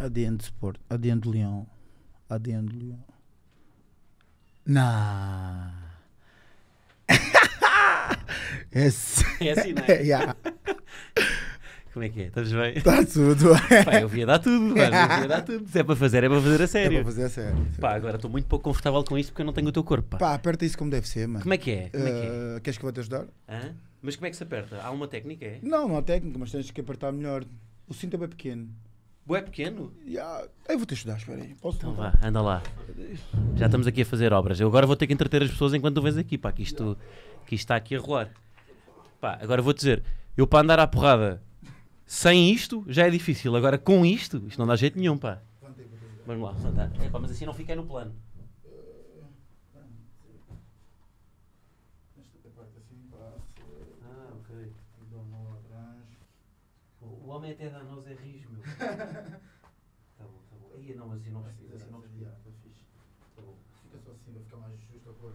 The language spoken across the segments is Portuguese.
ADN de Sport, ADN de Leão, ADN de Leão. na é assim. É assim, não é? yeah. Como é que é? Estás bem? Está tudo eu via dar tudo, mas eu via dar tudo. Se é para fazer, é para fazer a é sério. É para fazer a sério. Pá, agora estou muito pouco confortável com isto porque eu não tenho o teu corpo. Pá, pá aperta isso como deve ser, mano. Como é que é? Como é que é? Ah, queres que eu vou te ajudar? Hã? Mas como é que se aperta? Há uma técnica? É? Não, não há técnica, mas tens que apertar melhor. O cinto é bem pequeno é pequeno? Yeah. Eu vou te ajudar espera aí. Posso Então vá, anda lá. Já estamos aqui a fazer obras. Eu agora vou ter que entreter as pessoas enquanto tu vens aqui, pá, que isto, que isto está aqui a rolar. Pá, agora vou dizer, eu para andar à porrada sem isto já é difícil. Agora com isto, isto não dá jeito nenhum, pá. Vamos lá, levantar. É, pá, mas assim não fiquei no plano. Ah, o homem até danoso é rijo. Tá bom, tá bom. Aí não, mas assim não precisa, assim não precisa. Tá bom. Fica só assim, vai ficar mais justo a cor.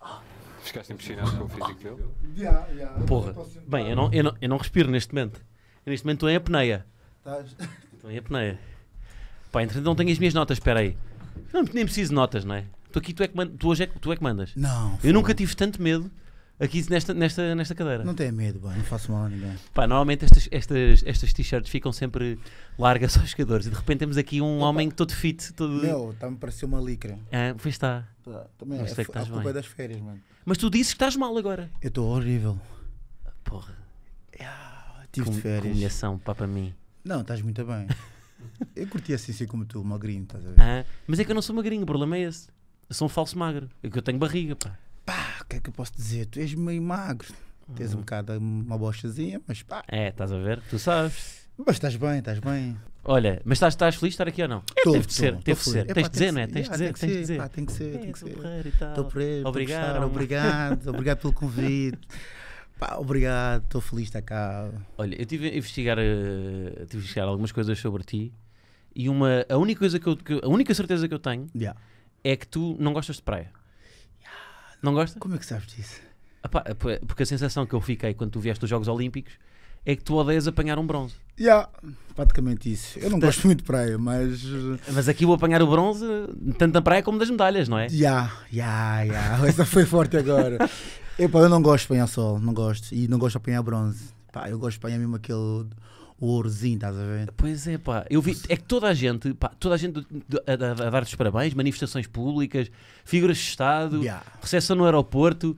Ah! Ficaste impressionado com o físico dele? Yeah, yeah. Porra. Assim, Bem, tá. eu não, eu, não, eu não respiro neste momento. Eu neste momento estou em apneia. Estás? Estou em apneia. Pá, entretanto não tenho as minhas notas, espera aí. Não, nem preciso de notas, não é? Tu aqui, tu, é que tu hoje é, tu é que mandas. Não. Eu nunca tive tanto medo aqui nesta, nesta, nesta cadeira. Não tenha medo, pá, não faço mal a ninguém. Pá, normalmente estas, estas, estas t-shirts ficam sempre largas aos jogadores e de repente temos aqui um Opa. homem todo fit. Todo... Meu, está-me parecer uma licra. é pois está. também Mas é, sei que estás é a culpa das férias, mano. Mas tu dizes que estás mal agora. Eu estou horrível. Porra. Ah, tive Com, férias. Humilhação, pá, para mim. Não, estás muito bem. eu curti assim ser como tu, magrinho, estás a ver? Ah, mas é que eu não sou magrinho, o problema é esse. Eu sou um falso magro. É que eu tenho barriga, pá o que é que eu posso dizer? Tu és meio magro, uhum. tens um uhum. bocado uma bochazinha, mas pá. É, estás a ver? Tu sabes. Mas estás bem, estás bem. Olha, mas estás, estás feliz de estar aqui ou não? Tô, teve de ser, tô, teve de é? ser. tens de ah, dizer, não é? Tens de dizer, tens de dizer. Tem que ser, tem que ser. Estou por aí, obrigado, obrigado, obrigado pelo convite. Pá, obrigado, estou feliz de estar cá. Olha, eu tive a investigar, uh, tive a investigar algumas coisas sobre ti e uma, a única coisa que, eu, que a única certeza que eu tenho yeah. é que tu não gostas de praia. Não gosta? Como é que sabes disso? Epá, é porque a sensação que eu fiquei quando tu vieste os Jogos Olímpicos é que tu odeias apanhar um bronze. Já, yeah, praticamente isso. Eu não gosto muito de praia, mas. Eh, mas aqui vou apanhar o bronze, tanto da praia como das medalhas, não é? Já, já, já. Essa foi forte agora. Epá, eu não gosto de apanhar sol, não gosto. E não gosto de apanhar bronze. eu gosto de apanhar mesmo aquele o ourozinho, estás a ver? Pois é, pá. Eu vi, é que toda a gente, pá, toda a gente a, a, a dar-te os parabéns, manifestações públicas, figuras de Estado, yeah. recepção no aeroporto.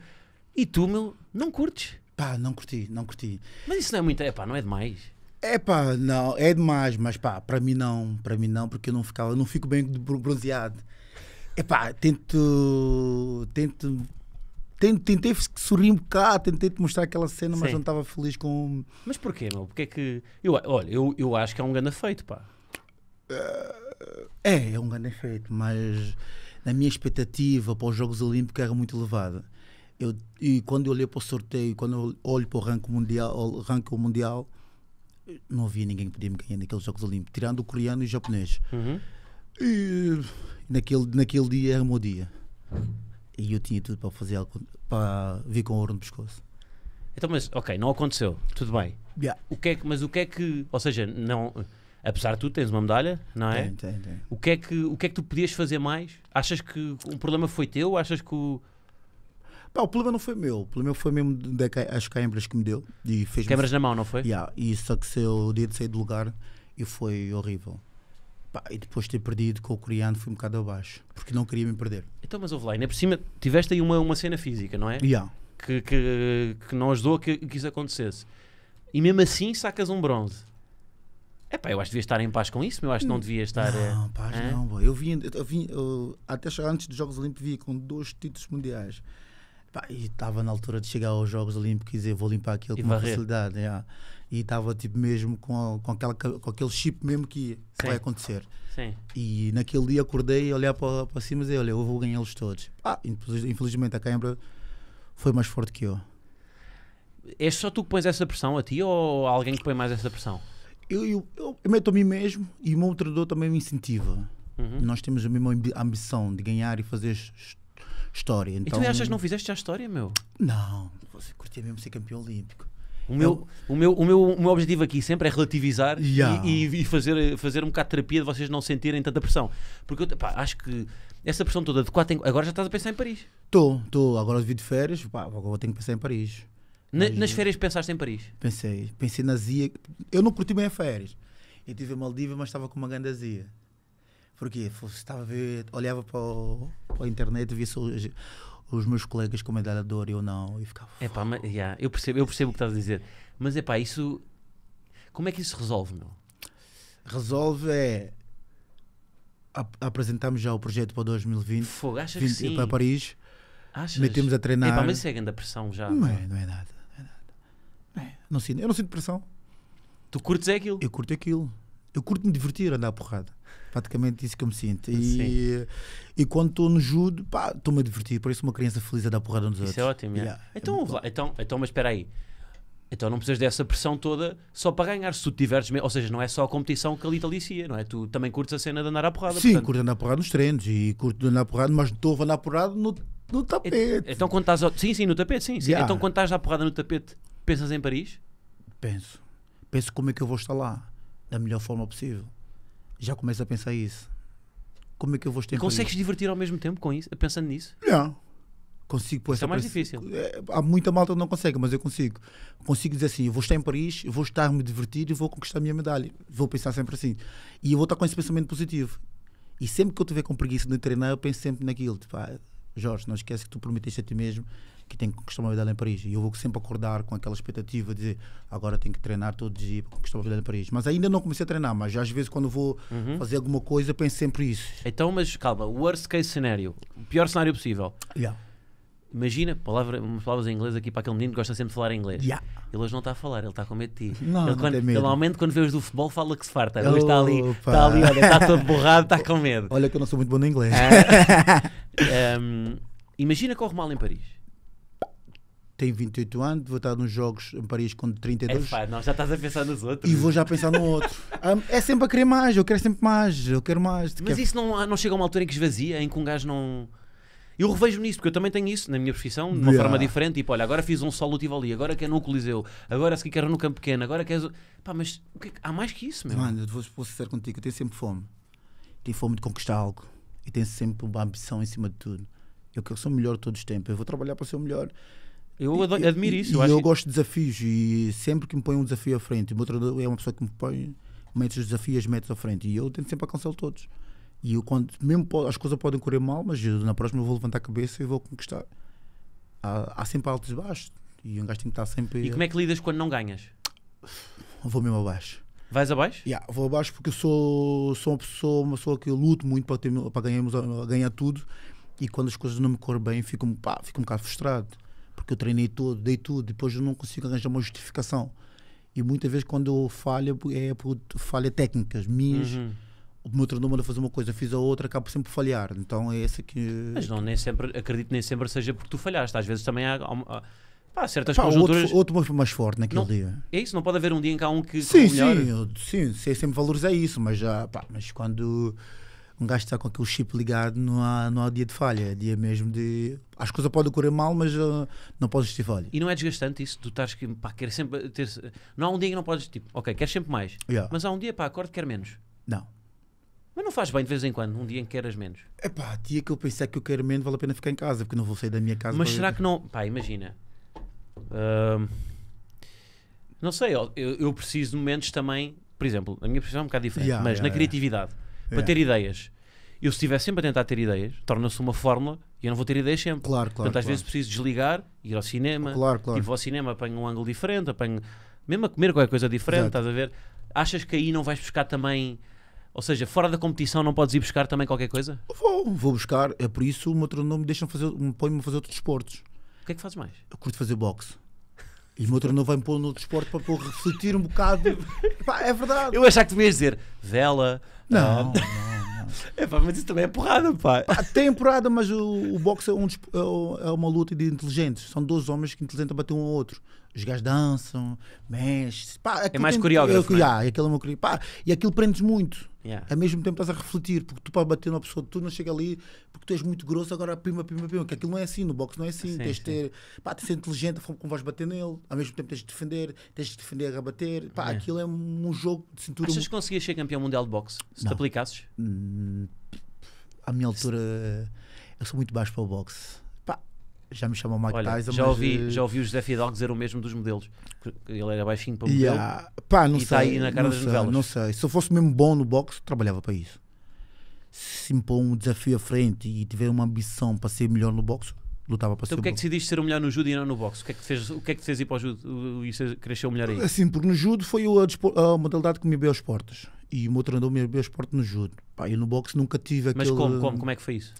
E tu, meu, não curtes? Pá, não curti, não curti. Mas isso não é muito, é pá, não é demais. É pá, não, é demais, mas pá, para mim não, para mim não, porque eu não ficava, não fico bem bronzeado. É pá, tento, tento tentei sorrir um bocado, tentei te mostrar aquela cena, Sim. mas não estava feliz com. Mas porquê, meu? Porque é que. Eu, olha, eu, eu acho que é um grande feito, pá. É, é um grande feito, mas na minha expectativa para os Jogos Olímpicos era muito elevada. Eu, e quando eu olhei para o sorteio, quando eu olho para o ranking mundial, ranking mundial não havia ninguém que podia me ganhar naqueles Jogos Olímpicos, tirando o coreano e o japonês. Uhum. E naquele, naquele dia era o meu dia. Uhum e eu tinha tudo para fazer algo, para vir com ouro no pescoço. Então, mas ok, não aconteceu, tudo bem. Yeah. O que é que, mas o que é que, ou seja, não, apesar de tudo tens uma medalha, não é? Tem, tem, tem. O que é que, o que é que tu podias fazer mais? Achas que o problema foi teu? Achas que o Pá, o problema não foi meu, o problema foi mesmo das as câimbras que me deu e fez câmeras na mão, não foi? Yeah, e só que se eu dia de sair do lugar e foi horrível. Pá, e depois de ter perdido com o coreano fui um bocado abaixo, porque não queria me perder. Então, mas houve lá, ainda por cima tiveste aí uma, uma cena física, não é? Yeah. Que, que, que não ajudou que, que isso acontecesse. E mesmo assim sacas um bronze. Epá, eu acho que devia estar em paz com isso, mas eu acho que não devia estar. Não, eh, paz não, boy. eu vim, eu vim eu, até chegar antes dos Jogos Olímpicos, com dois títulos mundiais. e estava na altura de chegar aos Jogos Olímpicos e dizer vou limpar aquilo e com facilidade. Yeah e estava tipo mesmo com, com, aquela, com aquele chip mesmo que Sim. vai acontecer. Sim. E naquele dia acordei, olhar para, para cima e dizer: Olha, eu vou ganhá-los todos. Ah, infelizmente a Câmara foi mais forte que eu. És só tu que pões essa pressão a ti ou alguém que põe mais essa pressão? Eu, eu, eu, eu meto a mim mesmo e o meu treinador também me incentiva. Uhum. Nós temos a mesma ambição de ganhar e fazer história. Então, e tu então achas que não fizeste já história, meu? Não, você curtia mesmo ser campeão olímpico. O meu, é o, meu, o, meu, o meu objetivo aqui sempre é relativizar Yeah. e, e- fazer, fazer um bocado de terapia de vocês não sentirem tanta pressão. Porque eu pá, acho que essa pressão toda de agora já estás a pensar em Paris. Estou, estou. Agora vi de férias, pá, agora vou ter que pensar em Paris. Na- nas férias pensaste em Paris. Pensei, pensei na Zia. Eu não curti bem as férias. Eu tive em Maldivas, mas estava com uma grande azia. Porquê? Estava a ver, olhava para, o, para a internet, via só os meus colegas com medalha de ouro e eu não. E ficava. É pá, mas, yeah, eu, percebo, eu percebo o que estás a dizer. Mas é pá, isso. Como é que isso resolve, meu? Resolve é. apresentamos já o projeto para 2020. Fogo, achas 20, que sim? Para Paris. Achas? Metemos a treinar. É pá, mas isso é grande pressão já. Não é, não é nada. Não é é, não sinto, eu não sinto pressão. Tu curtes é aquilo? Eu curto aquilo. Eu curto me divertir, andar a porrada. Praticamente isso que eu me sinto. E, e quando estou no judo, pá, estou-me a divertir. isso uma criança feliz a dar porrada nos isso é outros. Isso é ótimo, yeah. é. Então, é então, então, mas espera aí. Então não precisas dessa pressão toda só para ganhar, se tu tiveres Ou seja, não é só a competição que ali te não é? Tu também curtes a cena de andar à porrada. Sim, portanto... curto andar à porrada nos treinos e curto andar à porrada, mas estou a andar à porrada no, no tapete. então quando estás. Sim, sim, no tapete, sim. sim. Yeah. Então quando estás à porrada no tapete, pensas em Paris? Penso. Penso como é que eu vou estar lá, da melhor forma possível já começo a pensar isso. Como é que eu vou estar Consegues divertir ao mesmo tempo com isso, pensando nisso? Não. Consigo pôr Isso é mais pres... difícil. É, há muita malta que não consegue, mas eu consigo. Consigo dizer assim: eu vou estar em Paris, eu vou estar me divertir e vou conquistar a minha medalha. Vou pensar sempre assim. E eu vou estar com esse pensamento positivo. E sempre que eu estiver com preguiça de treinar, eu penso sempre naquilo. Tipo, ah, Jorge, não esquece que tu prometeste a ti mesmo que tem que conquistar uma medalha em Paris. E eu vou sempre acordar com aquela expectativa de agora tenho que treinar todos os dias conquistar uma medalha em Paris. Mas ainda não comecei a treinar, mas às vezes quando vou uhum. fazer alguma coisa penso sempre isso. Então, mas calma, worst case scenario, o pior cenário possível. Yeah. Imagina, palavra, umas palavras em inglês aqui para aquele menino que gosta sempre de falar inglês. Yeah. Ele hoje não está a falar, ele está com medo de ti. Não, ele, não quando, medo. normalmente quando vê os do futebol fala que se farta. Ele está ali, está ali, olha, está todo borrado, está com medo. Olha que eu não sou muito bom no inglês. Ah, um, ehm, imagina corre mal em Paris tenho 28 anos, vou estar nos Jogos em Paris com 32. É, pá, não, já estás a pensar nos outros. E vou já pensar no outro. Ah, é sempre a querer mais, eu quero sempre mais, eu quero mais. Mas quero... isso não, ah, não chega a uma altura em que esvazia, em que um gajo não. Eu revejo nisso, porque eu também tenho isso na minha profissão, de uma yeah. forma diferente. Tipo, olha, agora fiz um solo Tivoli, agora quero é no Coliseu, agora se quero no Campo Pequeno, agora quero. Pá, mas é que... há mais que isso, meu. Mano, eu vou, vou ser contigo, eu tenho sempre fome. Tenho fome de conquistar algo. E tenho sempre uma ambição em cima de tudo. Eu quero ser o melhor todos os tempos. Eu vou trabalhar para ser o melhor. Eu admiro isso. eu, eu que... gosto de desafios e sempre que me põe um desafio à frente, o meu treinador é uma pessoa que me põe metes os desafios, metes à frente e eu tento sempre alcançá-los todos. E eu, quando, mesmo as coisas podem correr mal, mas eu, na próxima eu vou levantar a cabeça e vou conquistar. Há, há sempre altos e baixos e um gajo tem que estar sempre. E como é que lidas quando não ganhas? Vou mesmo abaixo. Vais abaixo? Yeah, vou abaixo porque eu sou, sou uma pessoa, uma pessoa que luto muito para, ter, para ganharmos, ganhar tudo e quando as coisas não me correm bem fico, pá, fico um bocado frustrado porque eu treinei tudo, dei tudo, depois eu não consigo arranjar uma justificação. E muitas vezes quando eu falho, é por falha técnicas minhas. Uhum. O meu treinador manda fazer uma coisa, fiz a outra, acabo sempre por falhar. Então é essa que. Mas não, nem sempre, acredito nem sempre seja porque tu falhaste. Às vezes também há. há, há pá, certas pá, conjunturas. Outro, outro foi mais forte naquele não, dia. É isso, não pode haver um dia em que há um que. Sim, que é sim, eu, sim, eu sempre é isso, mas já. Pá, mas quando um gajo está com aquele chip ligado, não há, não há dia de falha, é dia mesmo de. As coisas podem correr mal, mas uh, não podes ter falha. E não é desgastante isso? Tu estás que, pá, quer sempre ter. Não há um dia que não podes, tipo, ok, queres sempre mais. Yeah. Mas há um dia, pá, acordo, quer menos. Não. Mas não faz bem de vez em quando, um dia em que queres menos. É pá, dia que eu pensei que eu quero menos, vale a pena ficar em casa, porque não vou sair da minha casa. Mas será ir... que não. Pá, imagina. Uh... Não sei, eu, eu preciso de momentos também. Por exemplo, a minha profissão é um bocado diferente, yeah, mas yeah, na criatividade para é. ter ideias. Eu, se estiver sempre a tentar ter ideias, torna-se uma fórmula e eu não vou ter ideias sempre. Claro, claro. Portanto, às claro. vezes preciso desligar, ir ao cinema. Claro, claro. E tipo, vou ao cinema, apanho um ângulo diferente, apanho. Mesmo a comer qualquer coisa diferente, Exato. estás a ver? Achas que aí não vais buscar também. Ou seja, fora da competição não podes ir buscar também qualquer coisa? Vou, vou buscar. É por isso o meu trono me deixa fazer, me põe-me a fazer outros desportos. O que é que fazes mais? Eu curto fazer boxe. E o meu treinador vai-me pôr no outro esporte para eu refletir um bocado. Pá, é verdade. Eu achava que tu ias dizer vela. Não, ah, não, não. É pá, mas isso também é porrada, pá. pá tem porrada, mas o, o boxe é, um, é, é uma luta de inteligentes. São dois homens que inteligentes a bater um ao outro. Os gajos dançam, mexem. Pá, é mais coreógrafo. Tem, né? é, aquilo é uma coreógrafo. E aquilo prendes muito. Yeah. Ao mesmo tempo estás a refletir, porque tu para bater numa pessoa, tu não chega ali porque tu és muito grosso, agora pima, pima, pima. Que aquilo não é assim, no boxe não é assim. Sim, tens de ter, pá, tens de ser inteligente a forma como vais bater nele. Ao mesmo tempo tens de defender, tens de defender a bater. Pá, yeah. aquilo é um jogo de cintura. Achas que conseguias ser campeão mundial de boxe se não. te aplicasses? Hum, à minha altura, eu sou muito baixo para o boxe já me chamam Mike Olha, Tyson. Já ouvi, eh, já ouvi o José Fidalgo dizer o mesmo dos modelos. Ele era baixinho para o modelo. Pá, não e tá sei, está aí na cara das sei, novelas. Não sei. Se eu fosse mesmo bom no boxe, trabalhava para isso. Se me pôr um desafio à frente e tiver uma ambição para ser melhor no boxe, lutava para então, ser Então o que é que decidiste ser o melhor no judo e não no boxe? O que é que te fez, o que é que fez ir para o judo e querer ser o melhor aí? Assim, porque no judo foi a, a modalidade que me abriu as portas. E o meu treinador me abriu as portas no judo. Pá, eu no boxe nunca tive aquele... Mas como, como? Como é que foi isso?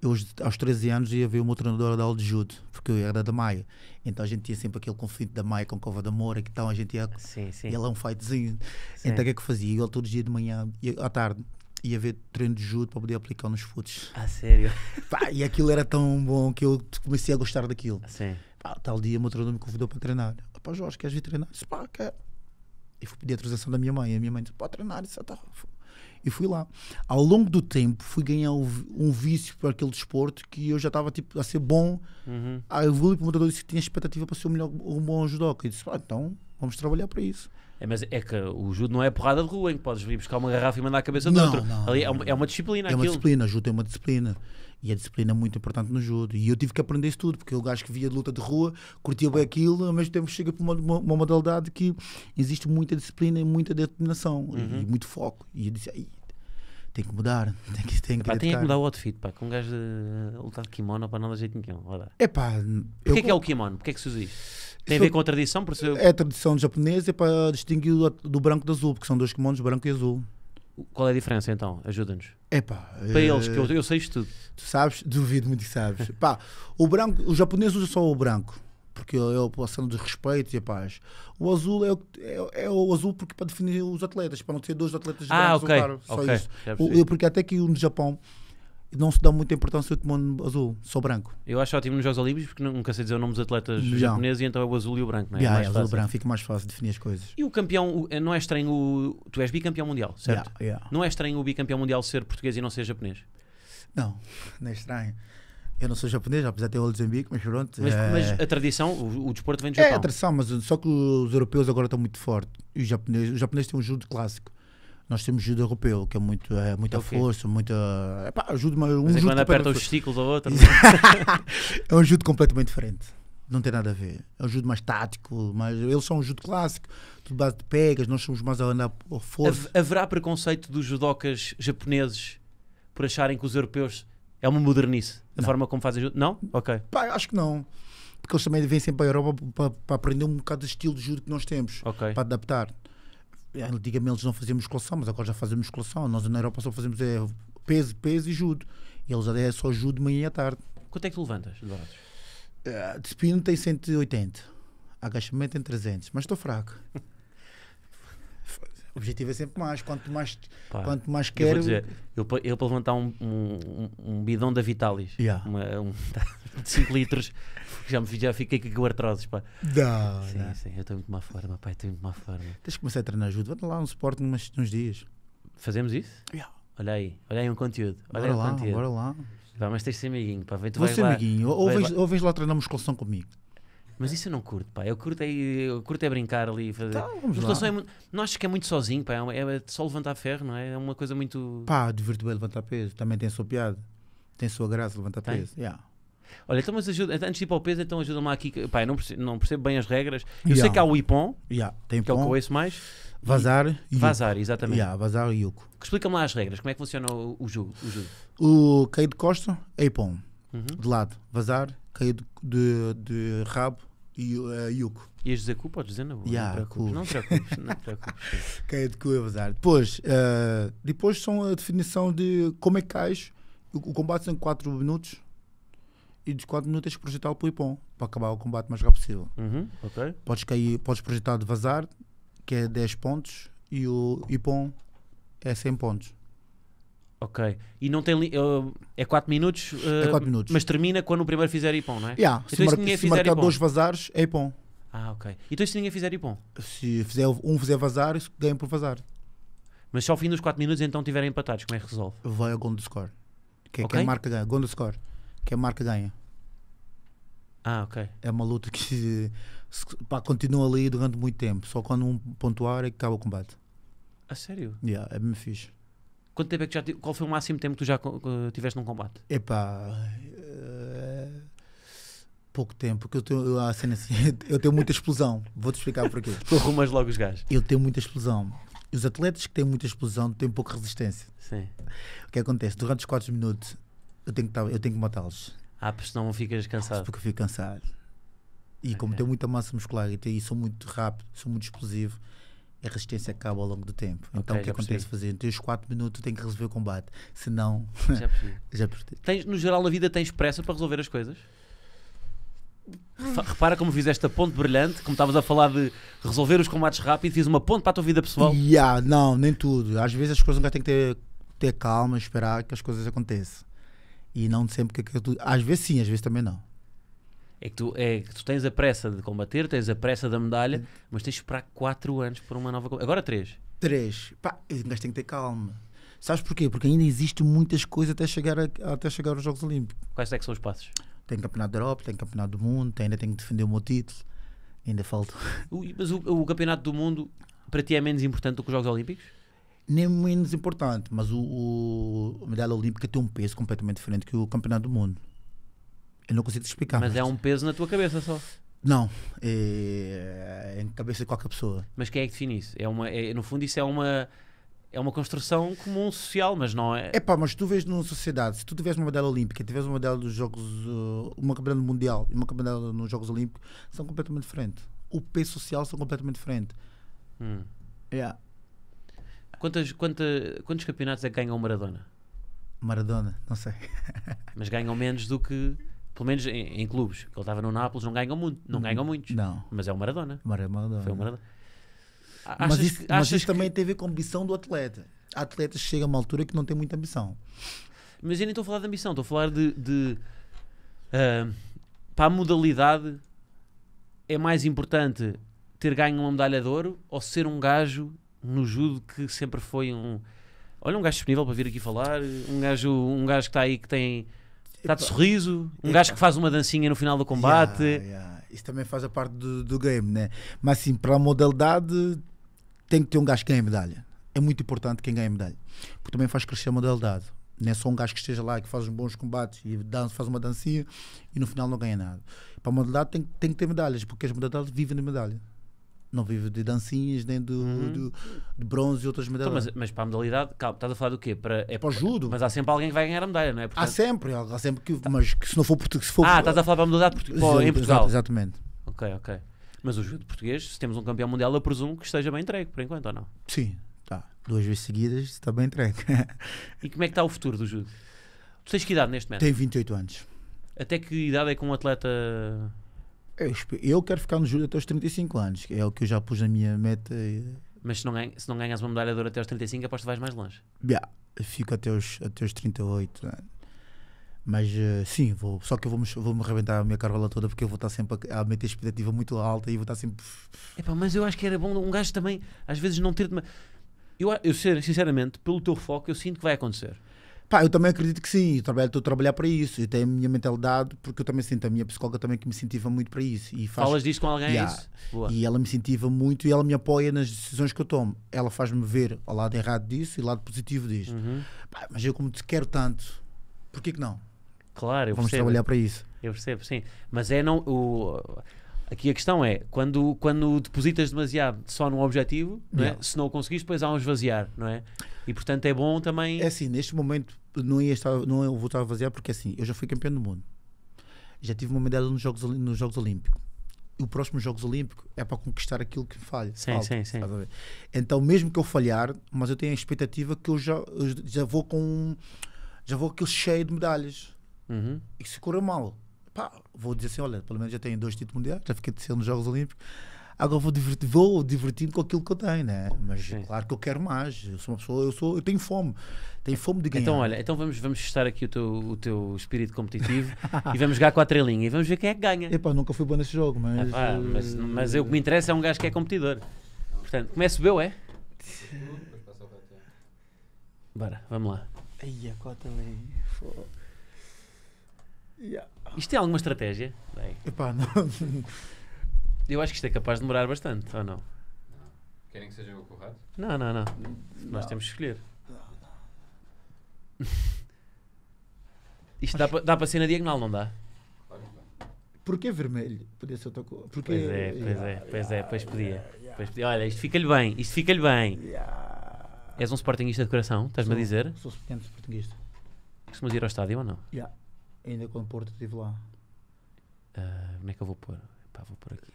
eu aos 13 anos ia ver o meu treinador da aula de judo, porque eu era da Maia. Então a gente tinha sempre aquele conflito da Maia com Cova da Moura, que então a gente ia. Sim, sim. Ele é um fightzinho. Sim. Então o que é que eu fazia? Eu todos os dias de manhã, à tarde, ia ver treino de judo para poder aplicar nos futs. Ah, sério? Pá, e aquilo era tão bom que eu comecei a gostar daquilo. Sim. Pá, tal dia o meu treinador me convidou para treinar. Pá, Jorge, queres vir treinar? Disse, pá, quero. E fui pedir a autorização da minha mãe. A minha mãe disse, pá, treinar. Isso está é e fui lá. Ao longo do tempo fui ganhar um vício para aquele desporto que eu já estava tipo, a ser bom. Uhum. Aí ah, eu para o motorista e disse que tinha expectativa para ser um, melhor, um bom judoca. E disse, ah, então vamos trabalhar para isso. É, mas é que o judo não é porrada de rua em que podes vir buscar uma garrafa e mandar a cabeça do outro. Não, Ali é, uma, é, uma, disciplina. É aquilo. uma disciplina, judo é uma disciplina. E a disciplina é muito importante no judo. E eu tive que aprender isso tudo, porque eu gajo que via luta de rua, curtia bem aquilo, ao mesmo tempo chega para uma, uma, uma, modalidade que existe muita disciplina e muita determinação uhum. e muito foco. E eu disse, aí, tem que mudar, tem que, tem que, Epá, tem que mudar o outfit, pá, com um gajo de lutar de kimono para não é dar jeito nenhum. Olha. Epá, Porquê eu... que é o kimono? Porquê é que se usa Tem a ver com a tradição? Por ser... É a tradição japonesa para distinguir do branco do azul, porque são dois kimonos, branco e azul. Qual é a diferença então? Ajuda-nos. É pá. Para eles, eh, que eu, eu sei isto tudo. Tu sabes? Duvido muito que sabes. pá, o branco, os japoneses usam só o branco, porque é a população de respeito e a paz. O azul é o, é, é o azul porque para definir os atletas, para não ter dois atletas ah, brancos okay, claro, só okay. isso. porque até que no Japão não se dá muita importância ao kimono azul, só branco. Eu acho ótimo nos Jogos Olímpicos porque nunca sei dizer o nome dos atletas não. japoneses e então é o azul e o branco, não é? Yeah, é, é azul e branco, fica mais fácil definir as coisas. E o campeão, eh, não é estranho, o, tu és bicampeão mundial, certo? Yeah, yeah. Não é estranho o bicampeão mundial ser português e não ser japonês? Não, não é estranho. Eu não sou japonês, apesar de ter olhos em bico, mas pronto. Mas, é... mas a tradição, o, o, desporto vem do Japão. É a tradição, mas só que os europeus agora estão muito fortes. E os japoneses, os japoneses têm um judo clássico nós temos judo europeu, que é muito, é, muita é okay. força, muita. Epá, é judo, um Mas é quando aperta os testículos ao outro. É? é um judo completamente diferente. Não tem nada a ver. É um judo mais tático, mas eles são um judo clássico, tudo base de pegas, nós somos mais a andar por força. Haverá preconceito dos judocas japoneses por acharem que os europeus é uma modernice, da forma como fazem judo? Não? Ok. Pá, acho que não porque eles também vêm sempre a Europa para, para aprender um bocado do estilo de judo que nós temos, okay. para adaptar antigamente é, eles não faziam musculação, mas agora já fazem musculação. Nós na Europa só fazemos é peso, peso e judo. Eles é só judo de manhã e à tarde. Quanto é que tu levantas? levantas? Uh, eh, depino tem 180. Agachamento tem 300, mas estou fraco. O objetivo é sempre mais. Quanto mais, Pá, quanto mais quero. Eu, dizer, eu, eu para levantar um, um, um, bidão da Vitalis yeah. uma, um, de 5 litros, já, me, já fiquei com artroses. Pá. Não, sim, não. sim, eu estou muito má forma, pai, estou muito má forma. Tens que começar a treinar ajuda, vai lá um suporte nos uns dias. Fazemos isso? Yeah. Olha aí, olha aí um conteúdo. Olha bora aí um lá, conteúdo. bora lá. Vai mas tens de ser amiguinho, pá. Vem, tu Vou vai ser lá, amiguinho, ou vais ou lá treinar musculação comigo. Mas isso eu não curto, pá. Eu curto é, eu curto é brincar ali. Fazer. Tá, vamos lá. É, muito, não acho que é muito sozinho, pá. É, é, é só levantar ferro, não é? É uma coisa muito. Pá, divertido é levantar peso. Também tem sua piada. Tem sua graça levantar tem? peso. Yeah. Olha, então mas ajuda, antes de ir para o peso, então ajuda-me aqui. Pá, eu não percebo, não percebo bem as regras. Eu yeah. sei que há o Ipon, yeah. tem que é o que eu conheço mais. Vazar. E, vazar, exatamente. Yeah, vazar e Yuko. Explica-me lá as regras. Como é que funciona o, o jogo? O, jogo? o cair de costa é Ipon. Uhum. De lado, vazar caiu de, de, de rabo e uh, eh, Yuko. Ias dizer cu, podes dizer na boa. Yeah, não, preocupes, não te não preocupes. Caia de cu é bazar. Depois, uh, eh, depois são a definição de como é que cais. O, o combate em 4 minutos e dos 4 minutos tens que projetar o pulipom para acabar o combate o mais rápido possível. Uhum, okay. podes, cair, podes projetar de vazar, que é 10 pontos, e o ipom é 100 pontos. Ok. E não tem. Uh, é 4 minutos, uh, é 4 eh, minutos. Mas termina quando o primeiro fizer ipom, não é? Yeah, então, se, mar se, se marcar dois vazares, é ipom. Ah, ok. Então se ninguém fizer ipom? Se fizer, um fizer vazar, ganha por vazar. Mas se ao fim dos 4 minutos então tiverem empatados, como é que resolve? Vai ao Gondo Score. Que é okay. quem marca ganha. Gondo Score. Que a marca ganha. Ah, ok. É uma luta que pá, continua ali durante muito tempo. Só quando um pontuar é que acaba o combate. A sério? Yeah, é bem fixe. Quanto tempo é que já Qual foi o máximo tempo que tu já tiveste num combate? Epá. Uh, pouco tempo, porque eu tenho, eu, assim, eu tenho muita explosão. Vou-te explicar porquê. tu arrumas logo os gajos. Eu tenho muita explosão. Os atletas que têm muita explosão têm pouca resistência. Sim. O que acontece? Durante os 4 minutos eu tenho que, eu tenho que matá-los. Ah, porque senão ficas cansado. Porque eu fico cansado. E okay. Ah, como é. tenho muita massa muscular e sou muito rápido, sou muito explosivo, a resistência acaba ao longo do tempo. Então, okay, então o que acontece é fazer? Entre os 4 minutos tem que resolver o combate. Se não. Já percebi. já Tens, no geral na vida tens pressa para resolver as coisas? Repara como fiz esta ponte brilhante, como estavas a falar de resolver os combates rápido, fiz uma ponte para a tua vida pessoal. Yeah, não, nem tudo. Às vezes as coisas nunca tem que ter, ter calma, esperar que as coisas aconteçam. E não sempre que, que Às vezes sim, às vezes também não. É que, tu, é que tu tens a pressa de combater, tens a pressa da medalha, hum. mas tens de esperar 4 anos para uma nova. Agora 3. 3. Pá, mas tem que ter calma. Sabes porquê? Porque ainda existem muitas coisas até chegar, a, até chegar aos Jogos Olímpicos. Quais é que são os passos? Tem Campeonato da Europa, tem Campeonato do Mundo, tem, ainda tenho que defender o meu título. Ainda falta. Mas o, o, Campeonato do Mundo para ti é menos importante do que os Jogos Olímpicos? Nem menos importante, mas o, o a medalha olímpica tem um peso completamente diferente que o Campeonato do Mundo. Eu não consigo te explicar. Mas, é mas... é um peso na tua cabeça só. Não, é, é na cabeça de qualquer pessoa. Mas quem é que define isso? É uma, é, no fundo, isso é uma, é uma construção comum social, mas não é. É pá, mas tu vês numa sociedade, se tu tiveres uma medalha olímpica, tiveres uma medalha dos Jogos, uh, uma campeonato mundial e uma medalha nos Jogos Olímpicos, são completamente diferentes. O peso social são completamente diferentes. Hum. Yeah. Quantas, quanta, quantos campeonatos é que ganha o Maradona? Maradona, não sei. Mas ganham menos do que. Pelo menos em, em clubes. Ele estava no Nápoles, não ganham muito, não ganham uhum. muitos. Não. Mas é o Maradona. Maradona. Foi o Maradona. Achas, mas isso, mas isso que... também tem a ver com a ambição do atleta. atletas que chegam a uma altura que não têm muita ambição. Mas eu nem estou a falar de ambição, estou a falar de. de uh, para a modalidade é mais importante ter ganho uma medalha de ouro ou ser um gajo no judo que sempre foi um. Olha, um gajo disponível para vir aqui falar, um gajo, um gajo que está aí que tem Está de sorriso, um gajo que faz uma dancinha no final do combate. Yeah, yeah. Isso também faz a parte do, do game, né? Mas assim, para a modalidade, tem que ter um gajo que ganhe medalha. É muito importante quem ganha medalha, porque também faz crescer a modalidade. Não é só um gajo que esteja lá, que faz uns bons combates e dança, faz uma dancinha e no final não ganha nada. Para a modalidade tem, tem que ter medalhas, porque as modalidades vivem de medalha não vivo de dancinhas, nem do, uhum. de bronze e outras medalhas. Então, mas, mas, para a modalidade, calma, estás a falar do quê? Para, é, para o judo. Mas há sempre alguém que vai ganhar a medalha, não é? Portanto... Há sempre, há sempre que, mas que se não for português. Ah, estás a falar para a modalidade portu... em Portugal. Exatamente. Ok, ok. Mas o judo português, se temos um campeão mundial, eu presumo que esteja bem entregue, por enquanto, ou não? Sim, tá. Duas vezes seguidas está bem entregue. e como é que está o futuro do judo? Tu tens que idade neste momento? Tenho 28 anos. Até que idade é que um atleta eu, eu quero ficar no júri até os 35 anos, que é o que eu já pus na minha meta. Mas se não, ganha, se não ganhas uma medalha de ouro até os 35, aposto que vais mais longe. Yeah, fico até os, até os 38. anos. Mas eh, sim, vou, só que eu vou-me vou -me arrebentar a minha carvalha toda porque eu vou estar sempre a, a meter a expectativa muito alta e vou estar sempre. Epá, mas eu acho que era bom um gajo também, às vezes, não ter. Eu, eu sinceramente, pelo teu foco, eu sinto que vai acontecer. Pá, eu também acredito que sim, eu trabalho, estou a trabalhar para isso, eu tenho a minha mentalidade, porque eu também sinto, a minha psicóloga também que me incentiva muito para isso. E faz, Falas disso com alguém? É yeah, isso? E ela me incentiva muito e ela me apoia nas decisões que eu tomo. Ela faz-me ver ao lado errado disso e lado positivo disto. Uhum. Pá, mas eu como te quero tanto, porquê que não? Claro, eu Vamos percebo. trabalhar para isso. Eu percebo, sim. Mas é não... O, Aqui a questão é, quando, quando depositas demasiado só num objetivo, não yeah. é? se não o conseguires, depois há um esvaziar, não é? E portanto é bom também. É assim, neste momento não ia estar, não eu vou estar a vaziar porque assim, eu já fui campeão do mundo. Já tive uma medalha nos Jogos, nos Jogos Olímpicos. E o próximo Jogos Olímpicos é para conquistar aquilo que falha. Sim, falta, sim, sim. Então, mesmo que eu falhar, mas eu tenho a expectativa que eu já, eu já vou com. Já vou aquilo cheio de medalhas. Uhum. E se correr mal, pá, vou dizer assim: olha, pelo menos já tenho dois títulos mundiais, já fiquei de ser nos Jogos Olímpicos Agora vou divertir, vou divertindo com aquilo que eu tenho, né? Mas Sim. claro que eu quero mais. Eu sou uma pessoa, eu sou, eu tenho fome. Tenho fome de então, ganhar. Então, olha, então vamos, vamos testar aqui o teu, o teu espírito competitivo e vamos jogar com a trelinha e vamos ver quem é que ganha. Epá, nunca fui bom nesse jogo, mas. mas, eh, mas eu, o que me interessa é um gajo que é competidor. Portanto, começo meu é? Bora, vamos lá. Aí a cota ali. Isto tem alguma estratégia? Bem. Epá, não. Eu acho que isto é capaz de demorar bastante, ou não? Querem que seja eu corrado? Não, não, não. Nós temos que escolher. Isto dá para ser na diagonal, não dá? Porquê vermelho? Podia ser outra cor. Porque... Pois é, pois yeah, é, é pois yeah, é, pois podia. Yeah, pois podia. Olha, isto fica-lhe bem, isto fica-lhe bem. És um sportinguista de coração, estás-me a dizer? Sou pequeno sportinguista. Costumas ir ao estádio ou não? Ainda com o Porto estive lá. Uh, onde é que eu vou pôr? Pá, vou pôr aqui.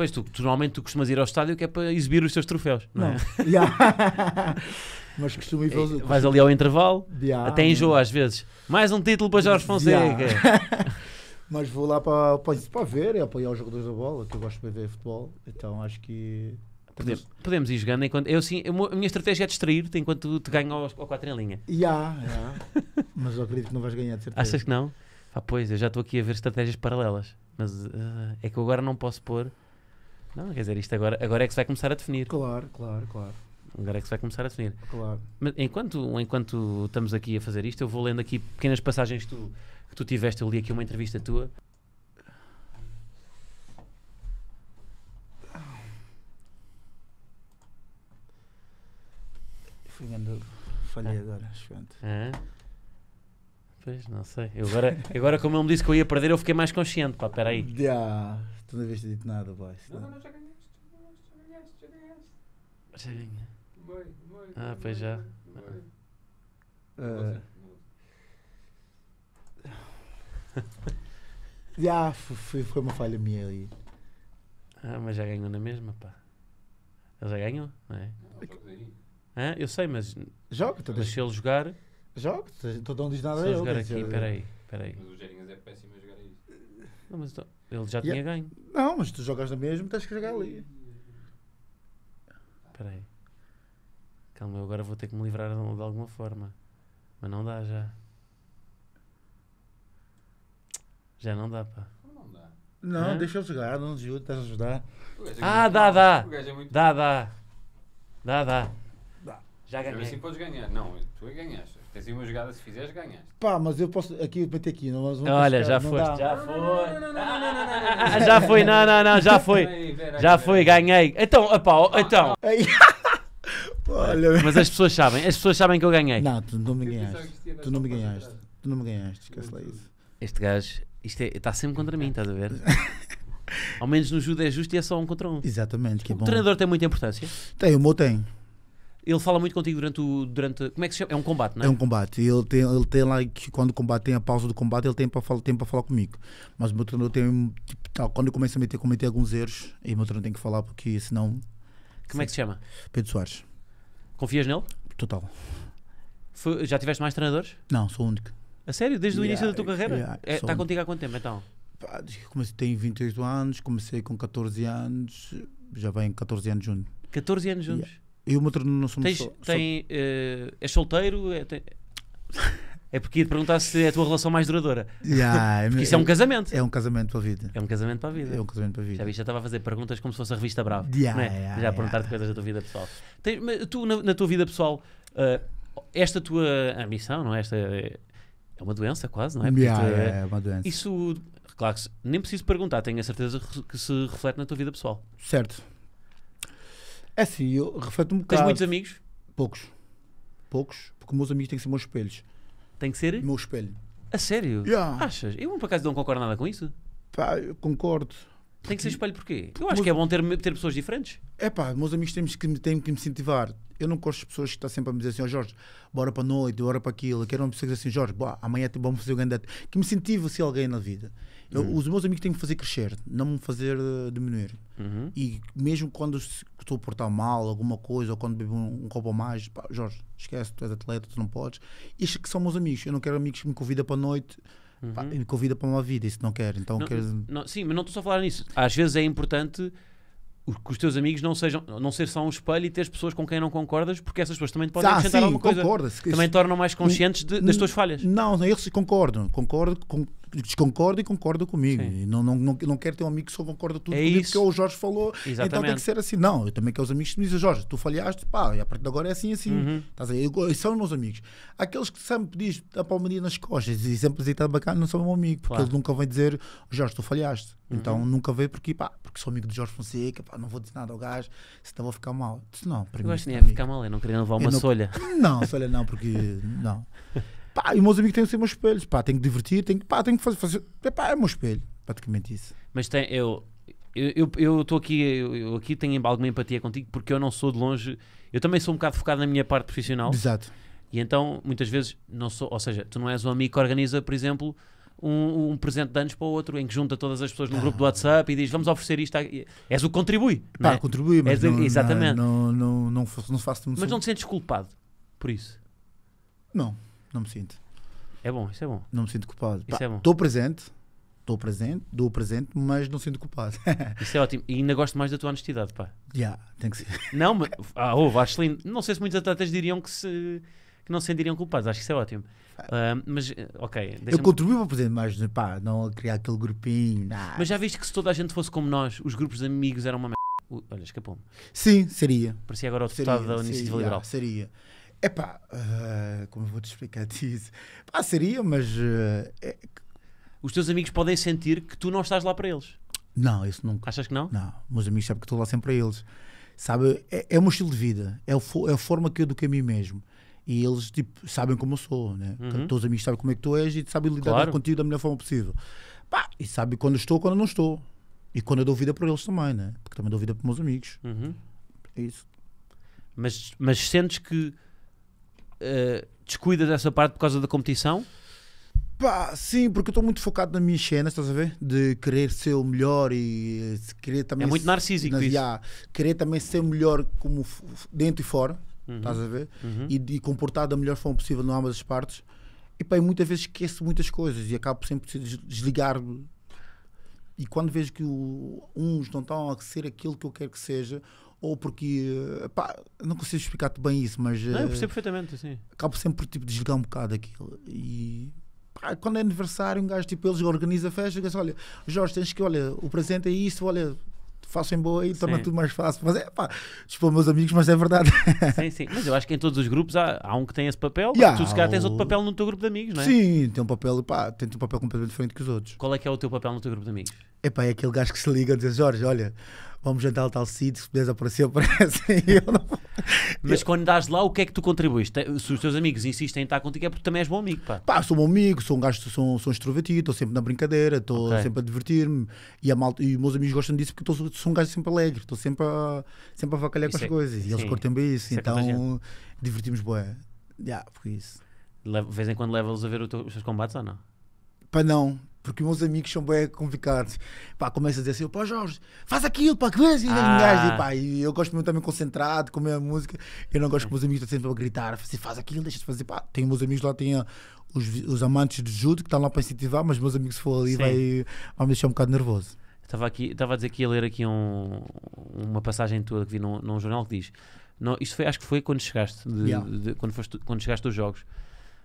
Pois tu, tu, normalmente tu costumas ir ao estádio que é para exibir os teus troféus, não, é? não. é? Yeah. Mas costumo ir eh, pelos... Vais ali ao intervalo, yeah. até enjoa às vezes. Mais um título para Jorge Fonseca. Yeah. Mas vou lá para, para, para ver e apoiar os jogadores da bola, que eu gosto de ver futebol, então acho que Podemos, podemos ir jogando enquanto. Eu sim, a minha estratégia é distrair-te enquanto te ganho ao, ao 4 em linha. Já, yeah, yeah. mas eu acredito que não vais ganhar, de certeza. Achas que não? Ah, pois, eu já estou aqui a ver estratégias paralelas. Mas uh, é que eu agora não posso pôr não, quer dizer, isto agora, agora é que se vai começar a definir. Claro, claro, claro. Agora é que se vai começar a definir. Claro. Mas enquanto, enquanto estamos aqui a fazer isto, eu vou lendo aqui pequenas passagens que tu, que tu tiveste. Eu li aqui uma entrevista tua. Fui falhei ah. agora, chegando. Pois, não sei. Eu agora, agora, como ele me disse que eu ia perder, eu fiquei mais consciente. Pá, peraí. Já, tu não devias ter dito nada, boy. Não, não, já ganhaste, já ganhaste, já ganhaste. Já ganhei. Bem, bem, ah, pois já. Bem. Uh, ah. já, foi, foi uma falha minha ali. Ah, mas já ganhou na mesma, pá. Eles já ganhou, não é? Não, eu sei, mas. Joga, então mas se ele jogar. Jogo, então não diz nada a Se eu jogar aqui, dizer- eh, peraí, Mas o Gerinhas é péssimo a jogar aí isto. Não, mas então, ele já tinha ganho. Não, mas tu jogas na mesma, tens que jogar ali. Peraí. Calma, eu agora vou ter que me livrar de, alguma forma. Mas não dá já. Já não dá, pá. não dá? Não, Hã? deixa eu jogar, não desvio, estás a ajudar. É ah, dá, dá. É dá, dá. Dá, dá. Já assim ganhei. assim podes ganhar. Não, tu é ganhaste. Tens aí uma jogada, se fizeres, ganhas. Pá, mas eu posso aqui bati aqui, não vamos Olha, já foi, já foi. Já foi, não, não, não, já foi. Já foi, ganhei. Então, apá, então. Olha. Mas as pessoas sabem, as pessoas sabem que eu ganhei. Não, tu não me ganhaste. Tu não me ganhaste. Tu não me ganhaste, esquece lá isso. Este gajo, isto está sempre contra mim, estás a ver? Ao menos no judo é justo e é só um contra um. Exatamente, que é bom. O treinador tem muita importância? Tem, o meu tem. Ele fala muito contigo durante o. Durante, como é que se chama? É um combate, não é? É um combate. Ele tem, ele tem lá que quando o combate tem a pausa do combate, ele tem para falar, tem para falar comigo. Mas o meu treinador tem. Tipo, quando eu começo a meter, cometer alguns erros e o meu treinador tem que falar porque senão. Como sim. é que se chama? Pedro Soares. Confias nele? Total. Foi, já tiveste mais treinadores? Não, sou o único. A sério? Desde o yeah, início da tua carreira? Está yeah, é, tá contigo há quanto tempo então? Comecei, tenho 28 anos, comecei com 14 anos, já vem 14 anos juntos. 14 anos juntos? Yeah. E o motor não somos Tens, so, tem, uh, É solteiro? É, tem... É porque ia te perguntar se é a tua relação mais duradoura. Yeah, é porque isso é, é um casamento. É um casamento para a vida. É um casamento para a vida. É um casamento para a vida. Já viste, já estava a fazer perguntas como se fosse a revista Bravo. Yeah, é? yeah, já a perguntar-te coisas da tua vida pessoal. Tem, tu, na, na, tua vida pessoal, uh, esta tua ambição, não é? Esta é, é uma doença quase, não é? yeah, tu, eh, é uma doença. Isso, claro que nem preciso perguntar, tenho a certeza que se reflete na tua vida pessoal. Certo. É assim, eu refleto um bocado. Tens muitos amigos? Poucos. Poucos, porque meus amigos têm que ser meus espelhos. Tem que ser? Meu espelho. A sério? Yeah. Achas? Eu por acaso não concordo nada com isso. Pá, eu concordo. Tem que ser espelho porquê? Eu acho meus... que é bom ter, ter pessoas diferentes. É pá, meus amigos têm que, têm que me incentivar eu não gosto de pessoas que estão sempre a me dizer assim, oh Jorge, bora para a noite, bora para aquilo. Quero uma pessoa que diz assim, Jorge, boa, amanhã vamos fazer o grande. Que me sentivo se alguém na vida. Eu, uhum. Os meus amigos têm que me fazer crescer, não me fazer eh, diminuir. Uhum. E mesmo quando estou a portar mal alguma coisa, ou quando bebo um, um copo a mais, pá, Jorge, esquece, tu és atleta, tu não podes. Isto que são meus amigos, eu não quero amigos que me convida para a noite. Uhum. Pá, me convida para uma vida, isso não quero. Então não, quero... Não, sim, mas não estou só a falar nisso. Às vezes é importante que os teus amigos não sejam não ser só um espelho e teres pessoas com quem não concordas, porque essas pessoas também te podem ah, acrescentar sim, alguma coisa. Concordo. Também tornam mais conscientes de, das tuas falhas. Não, eu concordo, concordo, desconcordo e concorda comigo. E não, não, não, não quero ter um amigo que só concorda tudo é comigo, isso. porque o Jorge falou, Exatamente. então tem que ser assim. Não, eu também quero é os amigos que me dizem, Jorge, tu falhaste, pá, e a partir de agora é assim, assim. Uhum. Estás aí, eu, são meus amigos. Aqueles que sempre diz a palmadinha nas costas e sempre dizem, está bacana, não são meu amigo, porque claro. ele nunca vão dizer, Jorge, tu falhaste. Uhum. Então nunca veio porque, pá, porque sou amigo de Jorge Fonseca, pá, não vou dizer nada ao gajo, senão vou ficar mal. Disse, não, para eu mim. Gosto de é ficar mal, eu não queria levar uma não, solha. Não, solha não, porque não. Pá, e meus amigos têm que ser meus espelhos. Pá, tenho que divertir, tenho que, pá, tenho que fazer. fazer pá, é o meu espelho, praticamente isso. Mas tem, eu. Eu estou aqui, eu, eu aqui tenho alguma empatia contigo porque eu não sou de longe. Eu também sou um bocado focado na minha parte profissional. Exato. E então, muitas vezes, não sou. Ou seja, tu não és um amigo que organiza, por exemplo, um, um, presente de anos para o outro, em que junta todas as pessoas num grupo do WhatsApp e diz vamos oferecer isto. A... És o que contribui. Pá, é? contribui, mas. Não, exatamente. Não, não, não, não, não faço Mas não te sentes culpado por isso? Não. Não me sinto. É bom, isso é bom. Não me sinto culpado. Isso Pá, é bom. Estou presente, estou presente, dou presente, mas não sinto culpado. Isso é ótimo. E ainda gosto mais da tua honestidade, pá. Já, yeah, tem que ser. Não, mas, ah, houve, oh, acho lindo. Não sei se muitos atletas diriam que, se, que não se sentiriam culpados. Acho que isso é ótimo. Uh, mas, eh, ok. Eu contribuí para fazer mais, pá, não criar aquele grupinho. Nah. Mas já viste que se toda a gente fosse como nós, os grupos de amigos eram uma merda. Olha, escapou-me. Sim, seria. Parecia agora o deputado seria, da Iniciativa seria, Liberal. seria. É pá, uh, ah, como vou te explicar isso? Pá, seria, mas. Uh, é... Os teus amigos podem sentir que tu não estás lá para eles. Não, isso nunca. Achas que não? Não, meus amigos sabem que estou lá sempre para eles. Sabe, é, é o meu estilo de vida, é, o, é a forma que eu educo a mim mesmo. E eles tipo, sabem como eu sou, né? Uhum. Todos os amigos sabem como é que tu és e sabem lidar claro. contigo da melhor forma possível. Pá, e sabem quando estou quando não estou. E quando eu dou vida para eles também, né? Porque também dou vida para os meus amigos. Uhum. É isso. Mas, mas sentes que eh, descuida descuidas dessa parte por causa da competição? Pá, sim, porque eu estou muito focado na minha cena, estás a ver? De querer ser o melhor e eh, querer também. É muito narcísico na, isso. querer também ser o melhor como dentro e fora, uhum. estás a ver? Uhum. E, de comportar da melhor forma possível em ambas as partes. E pá, muitas vezes esqueço muitas coisas e acabo sempre de desligar. E quando vejo que o, uns não estão a ser aquilo que eu quero que seja, ou porque eh, pá, não consigo explicar-te bem isso, mas não, eu eh, percebo perfeitamente, sim. acabo sempre por tipo, desligar um bocado aquilo e pá, quando é aniversário, um gajo tipo, eles organiza a festa e diz, olha, Jorge, tens que, olha, o presente é isso, olha, faço em boa e torna tudo mais fácil. Mas é pá, tipo meus amigos, mas é verdade. Sim, sim. Mas eu acho que em todos os grupos há, há um que tem esse papel, yeah, tu se calhar tens outro papel no teu grupo de amigos, não é? Sim, tem um papel, pá, tem um papel completamente diferente que os outros. Qual é que é o teu papel no teu grupo de amigos? É pá, é aquele gajo que se liga e diz, Jorge, olha, vamos jantar ao tal sítio, se puderes aparecer, aparece. Não... Mas quando estás lá, o que é que tu contribuíste? Se os teus amigos insistem em estar contigo, é porque também és bom amigo, pá. Pá, sou bom amigo, sou um gajo, sou, sou extrovertido, estou sempre na brincadeira, estou okay. sempre a divertir-me. E, a malta, e meus amigos gostam disso porque tô, sou um gajo sempre alegre, estou sempre a, sempre a facalhar com as é, coisas. E eles cortam bem isso, isso é então é divertimos bué. Yeah, por isso. De vez em quando levas los a ver os teus combates ou não? Pá, não. Porque meus amigos são bem complicados. Pá, começa a dizer assim, pá, Jorge, faz aquilo, pá, que vês? E, ah. e, pá, e eu gosto muito também concentrado com a minha música. Eu não gosto que meus amigos estão sempre a gritar, assim, faz aquilo, deixa de fazer. Pá, tem meus amigos lá, tenho ah, os, os amantes de judo que estão lá para incentivar, mas meus amigos se for ali vai, vai me deixar um bocado nervoso. Estava, aqui, estava a dizer que ia ler aqui um, uma passagem tua que vi num, num jornal que diz: não, Isto foi, acho que foi quando chegaste, de, yeah. de, de, quando, foste, quando chegaste aos Jogos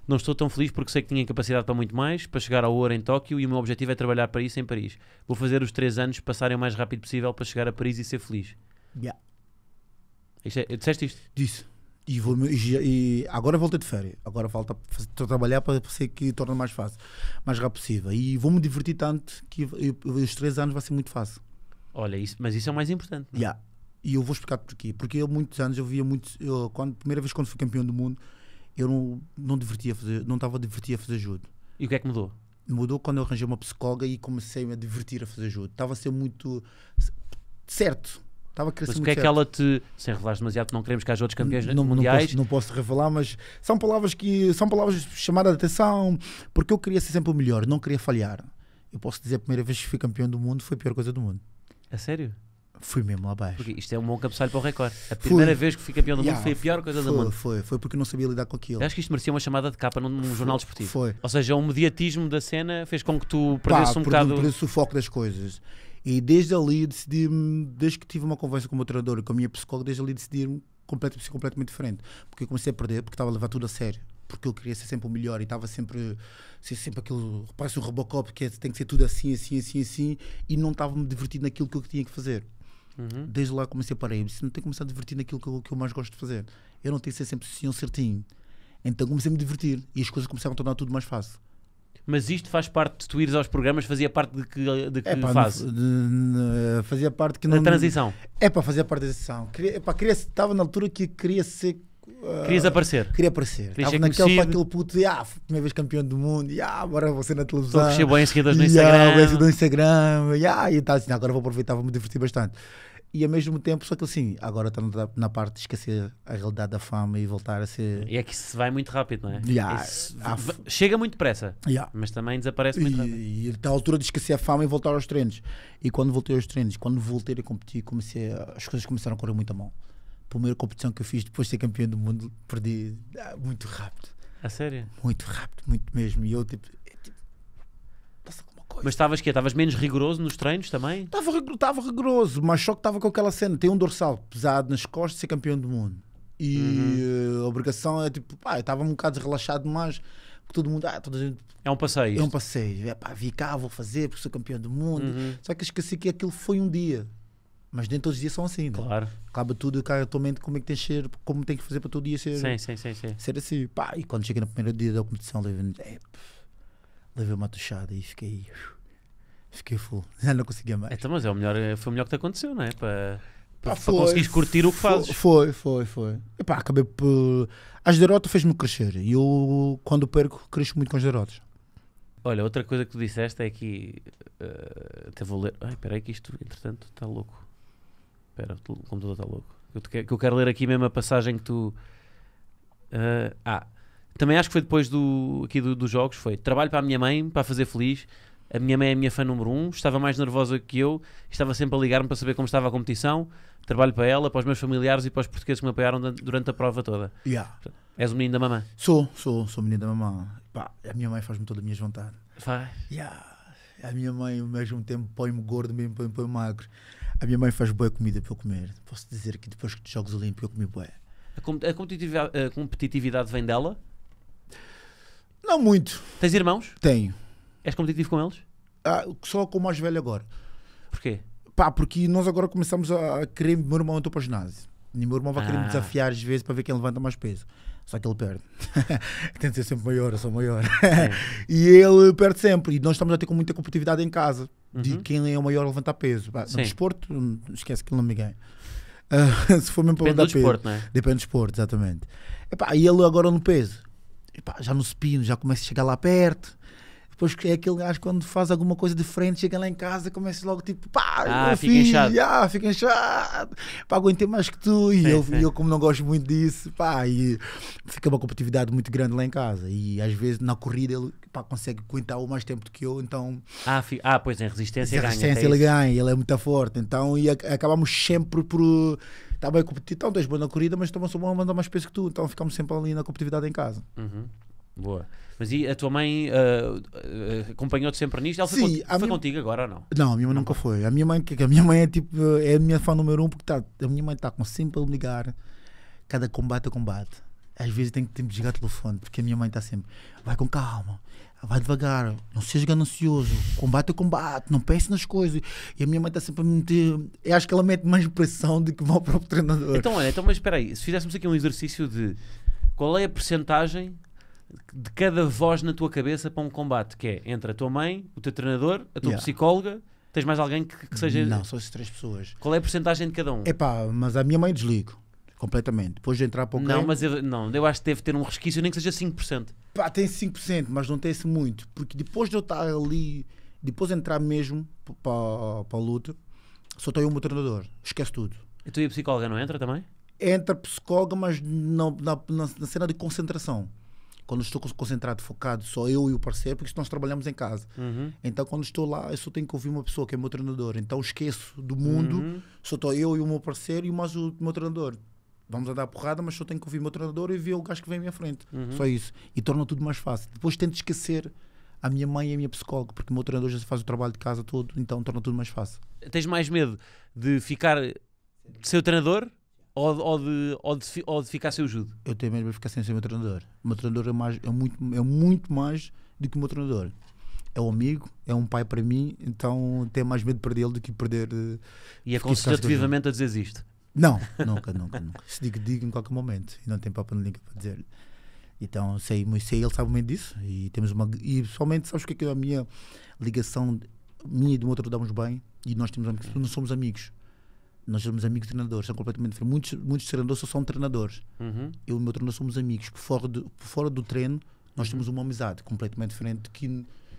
não estou tão feliz porque sei que tinha capacidade para muito mais, para chegar ao ouro em Tóquio e o meu objetivo é trabalhar para isso em Paris. Vou fazer os três anos passarem o mais rápido possível para chegar a Paris e ser feliz. Yeah. Isto é, disseste isto? Disse. E, vou, e, e agora volta de férias. Agora falta trabalhar para ser que torna mais fácil, mais rápido possível. E vou-me divertir tanto que eu, eu, os três anos vai ser muito fácil. Olha, isso, mas isso é o mais importante. Não? É? Yeah. E eu vou explicar porquê. Porque eu, muitos anos, eu via muito. Eu, quando, primeira vez quando fui campeão do mundo, eu não, não divertia fazer, não estava divertido a fazer judo. E o que é que mudou? Mudou quando eu arranjei uma psicóloga e comecei -me a divertir a fazer judo. Estava a ser muito certo. Estava a crescer mas o que é certo. que ela te. Sem revelar demasiado, não queremos que haja outros campeões não, mundiais. Não posso, não posso, revelar, mas são palavras que. São palavras de chamada de atenção, porque eu queria ser sempre o melhor, não queria falhar. Eu posso dizer a primeira vez que fui campeão do mundo foi a pior coisa do mundo. É sério? Fui mesmo lá baixo Porque isto é um bom cabeçalho para o recorde. A primeira vez que fui campeão do yeah, mundo foi a pior coisa foi, do mundo. Foi, foi porque não sabia lidar com aquilo. Eu acho que isto merecia uma chamada de capa num, num jornal desportivo. Foi. Ou seja, o mediatismo da cena fez com que tu perdesse Pá, um bocado. Perdesse o foco das coisas. E desde ali decidi-me, desde que tive uma conversa com o meu treinador e com a minha psicóloga, desde ali decidi-me completamente, completamente diferente. Porque eu comecei a perder, porque estava a levar tudo a sério porque eu queria ser sempre o melhor e estava sempre ser sempre aquele parece um Robocop que é, tem que ser tudo assim, assim, assim, assim e não estava-me divertido naquilo que eu tinha que fazer Uhum. Desde lá comecei a parar. Eu disse, não tenho que começar a divertir naquilo que eu, que eu mais gosto de fazer. Eu não tenho que ser sempre o certinho. Então comecei a me divertir e as coisas começaram a tornar tudo mais fácil. Mas isto faz parte de tu ires aos programas, fazia parte de que, de que é, pá, fase? De, de, eh, fazia parte que não. Da transição. É para fazer parte da transição. Queria, é pá, queria, estava na altura que queria ser Uh, Querias ah, aparecer? Queria aparecer. Queria Estava naquele para aquele puto de ah, primeira vez campeão do mundo, e ah, agora vou ser na televisão. Estou a crescer bem seguidores no ah, Instagram. Yeah, no Instagram, ah e tal, tá assim, ah, agora vou aproveitar, vou me divertir bastante. E ao mesmo tempo, só que assim, agora está na, parte de esquecer a realidade da fama e voltar a ser. E é que isso vai muito rápido, não é? Yeah, isso, f... Chega muito depressa, yeah. mas também desaparece muito e, rápido. E está à altura de esquecer a fama e voltar aos treinos. E quando voltei aos treinos, quando voltei a competir, comecei a... as coisas começaram a correr muito a mão primeira competição que eu fiz depois de ser campeão do mundo, perdi ah, muito rápido. A sério? Muito rápido, muito mesmo. E eu tipo. É, tipo mas estavas que Estavas menos rigoroso nos treinos também? Estava tava rigoroso, mas só que estava com aquela cena. Tem um dorsal pesado nas costas ser campeão do mundo. E uhum. Eh, a obrigação é tipo, pá, estava um bocado relaxado demais. Que todo mundo, ah, toda a gente. É um passeio. É um passeio. É pá, vi cá, vou fazer porque sou campeão do mundo. Uhum. Só que esqueci que aquilo foi um dia. Mas nem todos os dias são assim, né? Claro. Acaba tudo, cara, tua mente como é que tem que ser, como tem que fazer para todo dia ser. Sim, sim, sim, sim. Ser assim. Pá, e quando cheguei no primeiro dia da competição, levei-me é, levei uma tochada e fiquei. Fiquei full. Já não conseguia mais. Então, mas é o melhor, foi o melhor que te aconteceu, não é? Para, para, ah, foi, para conseguires curtir o que foi, fazes. Foi, foi, foi. E pá, acabei por. As derrotas fez-me crescer. E eu, quando perco, cresço muito com as derrotas. Olha, outra coisa que tu disseste é que. Uh, até vou ler. Ai, peraí, que isto, entretanto, está louco. Espera, o computador está louco. Eu te, que eu quero ler aqui mesmo a passagem que tu. Uh, ah, também acho que foi depois do, aqui do, dos jogos. Foi trabalho para a minha mãe, para a fazer feliz. A minha mãe é a minha fã número um. Estava mais nervosa que eu. Estava sempre a ligar-me para saber como estava a competição. Trabalho para ela, para os meus familiares e para os portugueses que me apoiaram durante a prova toda. Yeah. Portanto, és o menino da mamã? Sou, sou, sou o menino da mamã. Pá, a minha mãe faz-me toda a minha vontade. Faz? Yeah. A minha mãe, ao mesmo tempo, põe-me gordo, mesmo põe-me magro. A minha mãe faz boa comida para eu comer. Posso dizer que depois que dos Jogos Olímpicos eu comi boa. A, com a, competitividade, a competitividade vem dela? Não muito. Tens irmãos? Tenho. És competitivo com eles? Ah, só com o mais velho agora. Porquê? Pá, porque nós agora começamos a querer. Meu irmão entrou para o ginásio. E meu irmão vai ah. querer me ah. desafiar às vezes para ver quem levanta mais peso. Só que ele perde. Tem de ser sempre maior, eu sou maior. e ele perde sempre. E nós estamos a ter com muita competitividade em casa de uhum. quem é o maior a levantar peso. Pá, no desporto, hum, esquece que não me ganha. Uh, se for mesmo para Depende levantar do peso. né? Depende do desporto, exatamente. Epá, e ele agora no peso. Epá, já no supino, já começa a chegar lá perto. Depois é aquele gajo quando faz alguma coisa diferente, chega lá em casa, e começa logo tipo, pá, ah, fica filho, inchado. Ah, fica inchado, pá, aguentei mais que tu. E sim, eu, sim. eu, como não gosto muito disso, pá, e fica uma competitividade muito grande lá em casa. E às vezes na corrida ele pá, consegue aguentar o mais tempo do que eu, então. Ah, fi... ah pois em resistência, ganha, resistência é ele ganha, ele é muito forte. Então, e acabamos sempre por está bem competido, então tens boa na corrida, mas também sou bom a mandar mais peso que tu, então ficamos sempre ali na competitividade em casa. Uhum. Boa. Mas e a tua mãe uh, acompanhou-te sempre nisto? Ela Sim, foi, minha... contigo agora ou não? Não, a minha mãe não nunca foi. foi. A minha mãe, é a minha mãe é tipo, é a minha fã número um, porque tá, a minha mãe está sempre a ligar cada combate a combate. Às vezes tenho que tempo de ligar o telefone, porque a minha mãe está sempre, vai com calma, vai devagar, não seja ganancioso, combate o combate, não pense nas coisas. E a minha mãe está sempre a me meter. Eu acho que ela mete mais pressão do que o meu próprio treinador. Então, olha, então, mas espera aí, se fizéssemos aqui um exercício de qual é a percentagem de cada voz na tua cabeça para um combate, que é entre a tua mãe, o teu treinador, a tua yeah. psicóloga. Tens mais alguém que, que seja. Não, são essas três pessoas. Qual é a porcentagem de cada um? É pá, mas a minha mãe desligo completamente. Depois de entrar para o Não, mas eu, não, eu acho que deve ter um resquício, nem que seja 5%. Pá, tem 5%, mas não tem-se muito, porque depois de eu estar ali, depois de entrar mesmo para, para a luta, só tenho um treinador, esquece tudo. E tu e a psicóloga não entra também? Entra psicóloga, mas não, na, na, na cena de concentração. Quando estou concentrado, focado, só eu e o parceiro, porque nós trabalhamos em casa. Uhum. Então, quando estou lá, eu só tenho que ouvir uma pessoa que é meu treinador. Então, esqueço do mundo, uhum. só estou eu e o meu parceiro e mais o meu treinador. Vamos andar porrada, mas só tenho que ouvir o meu treinador e ver o gajo que vem à minha frente. Uhum. Só isso. E torna tudo mais fácil. Depois tento esquecer a minha mãe e a minha psicóloga, porque o meu treinador já faz o trabalho de casa todo, então torna tudo mais fácil. Tens mais medo de ficar o treinador ou, ou, de, ou, de, ou de ficar sem o Jude? Eu tenho mesmo a ficar sem o meu treinador. O meu treinador é, mais, é, muito, é muito mais do que o meu treinador. É um amigo, é um pai para mim, então tenho mais medo de perdê-lo do que perder. Eh, e é aconselho-te vivamente a dizer isto. Não, nunca, nunca, nunca. Se digo, digo em qualquer momento e não tem papo na língua para dizer. Então sei, sei, ele sabe muito disso e temos uma e somente sabes o que é, que é a minha ligação minha e do outro damos bem e nós temos amigos, nós somos amigos nós somos amigos treinadores, são completamente diferentes. Muitos, muitos treinadores só são treinadores. Uhum. Eu e o meu treinador somos amigos. Por fora do, por fora do treino, nós uhum. temos uma amizade completamente diferente que,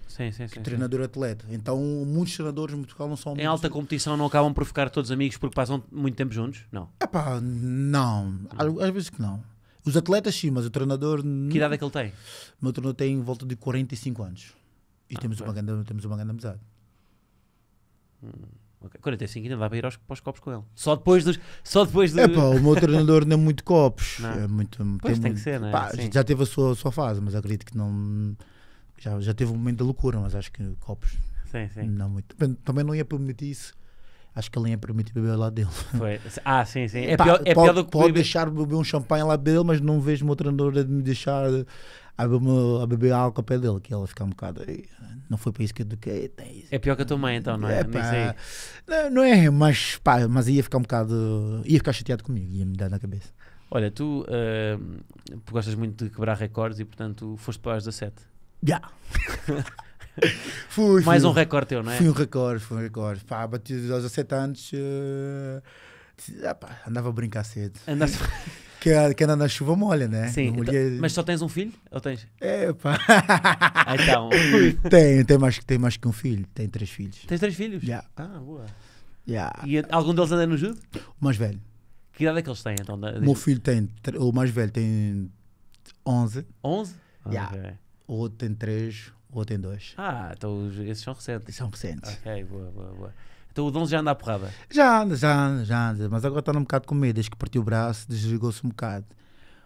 sim, sim, que sim, treinador atleta. Então, muitos treinadores em Portugal não são amigos. Em alta competição não acabam por ficar todos amigos porque passam muito tempo juntos? Não. Epá, não. Uhum. Às vezes que não. Os atletas sim, mas o treinador... Que idade é que ele tem? O meu treinador tem em volta de 45 anos. E ah, temos, uma grande, temos uma grande amizade. Hum. Okay. 45 ainda vai para ir aos, para os copos com ele. Só depois dos. Só depois do... Epá, o meu treinador não é muito copos. Não. É muito, pois tem, tem muito, que ser, é? Pá, já teve a sua, a sua fase, mas acredito que não. Já, já teve um momento da loucura, mas acho que copos. Sim, sim. Não muito. Também não ia permitir isso acho que ele nem é permitido beber lá dele. Foi. Ah, sim, sim. É, Pá, pior, é pode, pior do que Pode beber... deixar beber um champanhe lá dele, mas não vejo o meu treinador a me deixar a beber, a beber álcool a pé dele, que ela fica um bocado. Não foi para isso que eu eduquei. É pior que a tua mãe, então, não é? é pá, não, não, é, mas, pá, mas ia ficar um bocado. ia ficar chateado comigo, ia me dar na cabeça. Olha, tu uh, gostas muito de quebrar recordes e, portanto, foste para as 17. Já! Yeah. fui, Mais fui, um recorde teu, não é? Fui um recorde, foi um recorde. Pá, bati aos 17 anos. Uh, ah, pá, andava a brincar cedo. andava que, que anda na chuva molha, né? Sim. Então, mas só tens um filho? Ou tens? É, pá. Ah, então. tem tem mais, tem mais que um filho. tem três filhos. Tens três filhos? Já. Yeah. Ah, boa. Yeah. E algum deles anda no judo? O mais velho. Que idade é que eles têm, então? O meu filho tem, o mais velho tem 11. 11? já O outro tem 3, o outro tem dois. Ah, então esses são recentes. São recentes. Ok, boa, boa, boa. Então o Dom já anda à porrada? Já anda, já anda, já anda. Mas agora está um bocado com medo. Desde que partiu o braço, desligou-se um bocado.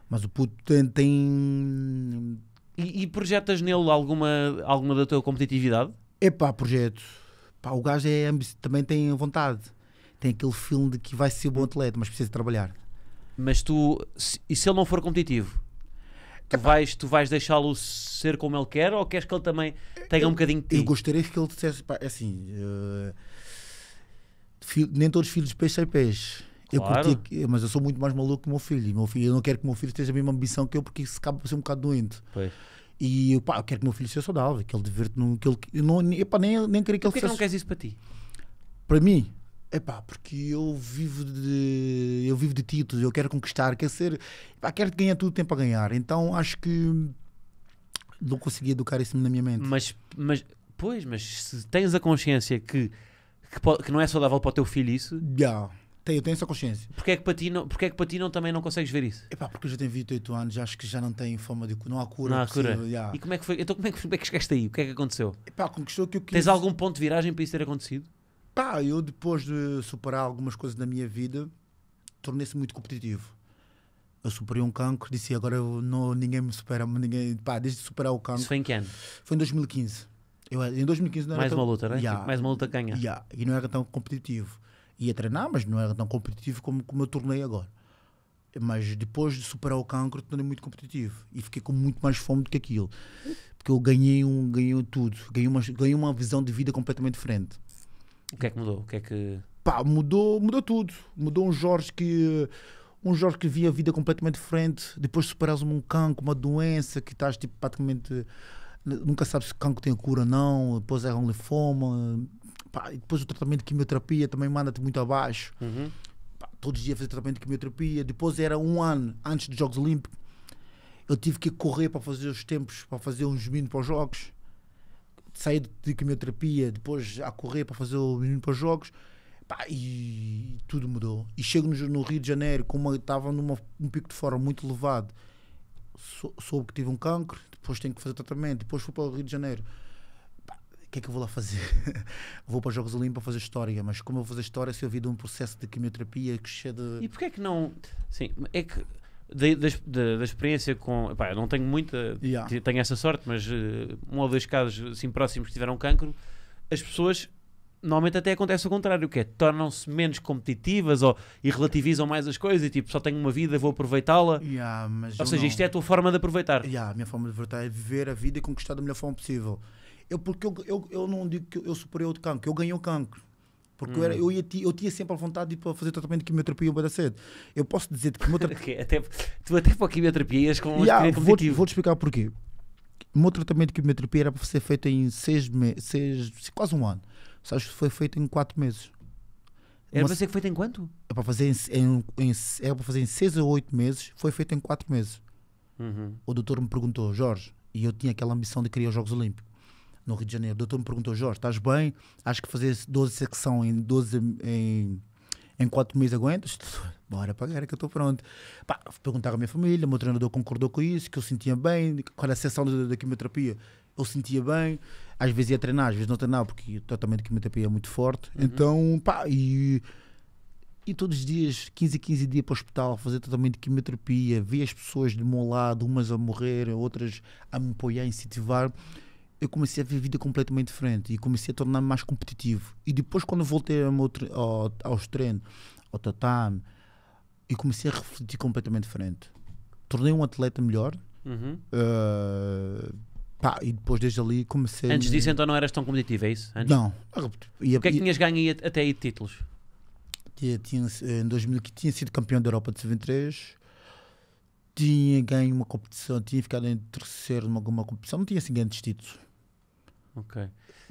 Mas o puto tem. tem... E, e, projetas nele alguma, alguma da tua competitividade? Epá, projeto. Pá, o gajo é, também tem vontade. Tem aquele filme de que vai ser bom atleta, mas precisa trabalhar. Mas tu, se, e se ele não for competitivo? Tu vais, tu vais deixá-lo ser como ele quer ou queres que ele também tenha eu, um bocadinho de ti? Eu gostaria que ele dissesse, pá, é assim, uh, eh, filho, nem todos os filhos peixe são peixes. Claro. Eu curti, mas eu sou muito mais maluco que o meu filho. meu filho. Eu não quero que o meu filho tenha a mesma ambição que eu, porque isso acaba por ser um bocado doente. Pois. E pá, eu quero que o meu filho seja saudável, que ele divirta, que ele. Eu não, eu, nem, nem queria que ele Por que, que não queres isso para ti? Para mim, é pá, porque eu vivo de eu vivo de títulos, eu quero conquistar, quero ser, pá, quero ganhar tudo o tempo a ganhar. Então acho que não consegui educar isso na minha mente. Mas, mas pois, mas se tens a consciência que que, pode, que não é saudável para o teu filho isso? Já. Yeah. Tenho, tenho essa consciência. Porquê é que para ti, não, porque é que para ti não, também não consegues ver isso? É pá, porque eu já tenho 28 anos, acho que já não tenho forma de não há cura. Não há cura. Yeah. E como é que foi? Então como é, que, como é que chegaste aí? O que é que aconteceu? pá, conquistou o que eu quis. Tens algum ponto de viragem para isso ter acontecido? Pá, eu depois de superar algumas coisas na minha vida, tornei-se muito competitivo. Eu superei um cancro, disse agora não, ninguém me supera, ninguém, pá, desde superar o cancro. Isso foi em que ano? Foi em 2015. Eu, em 2015 não era Mais tão, uma luta, né? Yeah, mais uma luta ganha. Yeah, e não era tão competitivo. Ia treinar, mas não era tão competitivo como, como eu tornei agora. Mas depois de superar o cancro, tornei muito competitivo. E fiquei com muito mais fome do que aquilo. Porque eu ganhei, um, ganhei tudo. Ganhei uma, ganhei uma visão de vida completamente diferente. O que é que mudou? O que é que... Pá, mudou, mudou tudo. Mudou um Jorge que um Jorge que via a vida completamente diferente, depois superas um cancro, uma doença que estás tipo praticamente nunca sabes se cancro tem cura ou não, depois é um linfoma, pá, e depois o tratamento de quimioterapia também manda-te muito abaixo. Uhum. Pá, todos os dias fazer tratamento de quimioterapia, depois era um ano antes dos Jogos Olímpicos, eu tive que correr para fazer os tempos, para fazer uns minutos para os Jogos saí de quimioterapia, depois a correr para fazer o menino para os jogos. Pá, e tudo mudou. E chego no, no Rio de Janeiro, como estava num um pico de forma muito elevado, sou, soube que tive um cancro, depois tenho que fazer tratamento, depois fui para o Rio de Janeiro. O que é que eu vou lá fazer? vou para os Jogos Olímpicos fazer história, mas como eu vou fazer história se eu vi de um processo de quimioterapia que cheia de. E porquê é que não. Sim, é que da, da, da, experiência com. Pá, eu não tenho muita. Yeah. Tenho essa sorte, mas uh, um ou dois casos assim próximos que tiveram cancro, as pessoas normalmente até acontece o contrário, que é tornam-se menos competitivas ou, e relativizam mais as coisas e tipo, só tenho uma vida, vou aproveitá-la. Yeah, ou seja, não... isto é a tua forma de aproveitar. Yeah, a minha forma de aproveitar é viver a vida e conquistar da melhor forma possível. Eu, porque eu, eu, eu não digo que eu superei o cancro, eu ganhei o cancro. Porque hum. eu, era, eu, ia, eu tinha sempre a vontade de ir para fazer tratamento de quimioterapia bem cedo. Eu posso dizer que... Tra... até, tu até para a quimioterapia ias com um yeah, vou, vou te explicar porquê. O meu tratamento de quimioterapia era para ser feito em seis meses, quase um ano. Sabes que foi feito em quatro meses. Era para ser feito em quanto? É para fazer em, em, em, era para fazer em seis a oito meses, foi feito em quatro meses. Uhum. O doutor me perguntou, Jorge, e eu tinha aquela ambição de criar os Jogos Olímpicos no Rio de Janeiro. O doutor me perguntou, Jorge, estás bem? Acho que fazer 12 secção em 12 em, em 4 meses aguentas? Bora pagar que eu estou pronto. Pá, perguntar à minha família, o meu treinador concordou com isso, que eu sentia bem, quando é a sessão da, da quimioterapia eu sentia bem, às vezes ia treinar, às vezes não treinava, porque o tratamento de quimioterapia é muito forte. Uhum. Então, pá, e, e todos os dias, 15 a 15 dias para o hospital, fazer tratamento de quimioterapia, ver as pessoas de meu lado, umas a morrer, outras a me apoiar, incentivar eu comecei a ver a vida completamente diferente e comecei a tornar-me mais competitivo. E depois, quando voltei ao meu, ao, aos treinos, ao tatame, e comecei a refletir completamente diferente. Tornei um atleta melhor. Uhum. Uh, pá, e depois, desde ali, comecei. Antes disso, então, não eras tão competitivo, é isso? Antes? Não. Ah, o que é que tinhas ganho até aí de títulos? Tinha, tinha, em 2000, tinha sido campeão da Europa de 73 tinha ganho uma competição, tinha ficado em terceiro numa, numa competição, não tinha assim grandes títulos. Ok.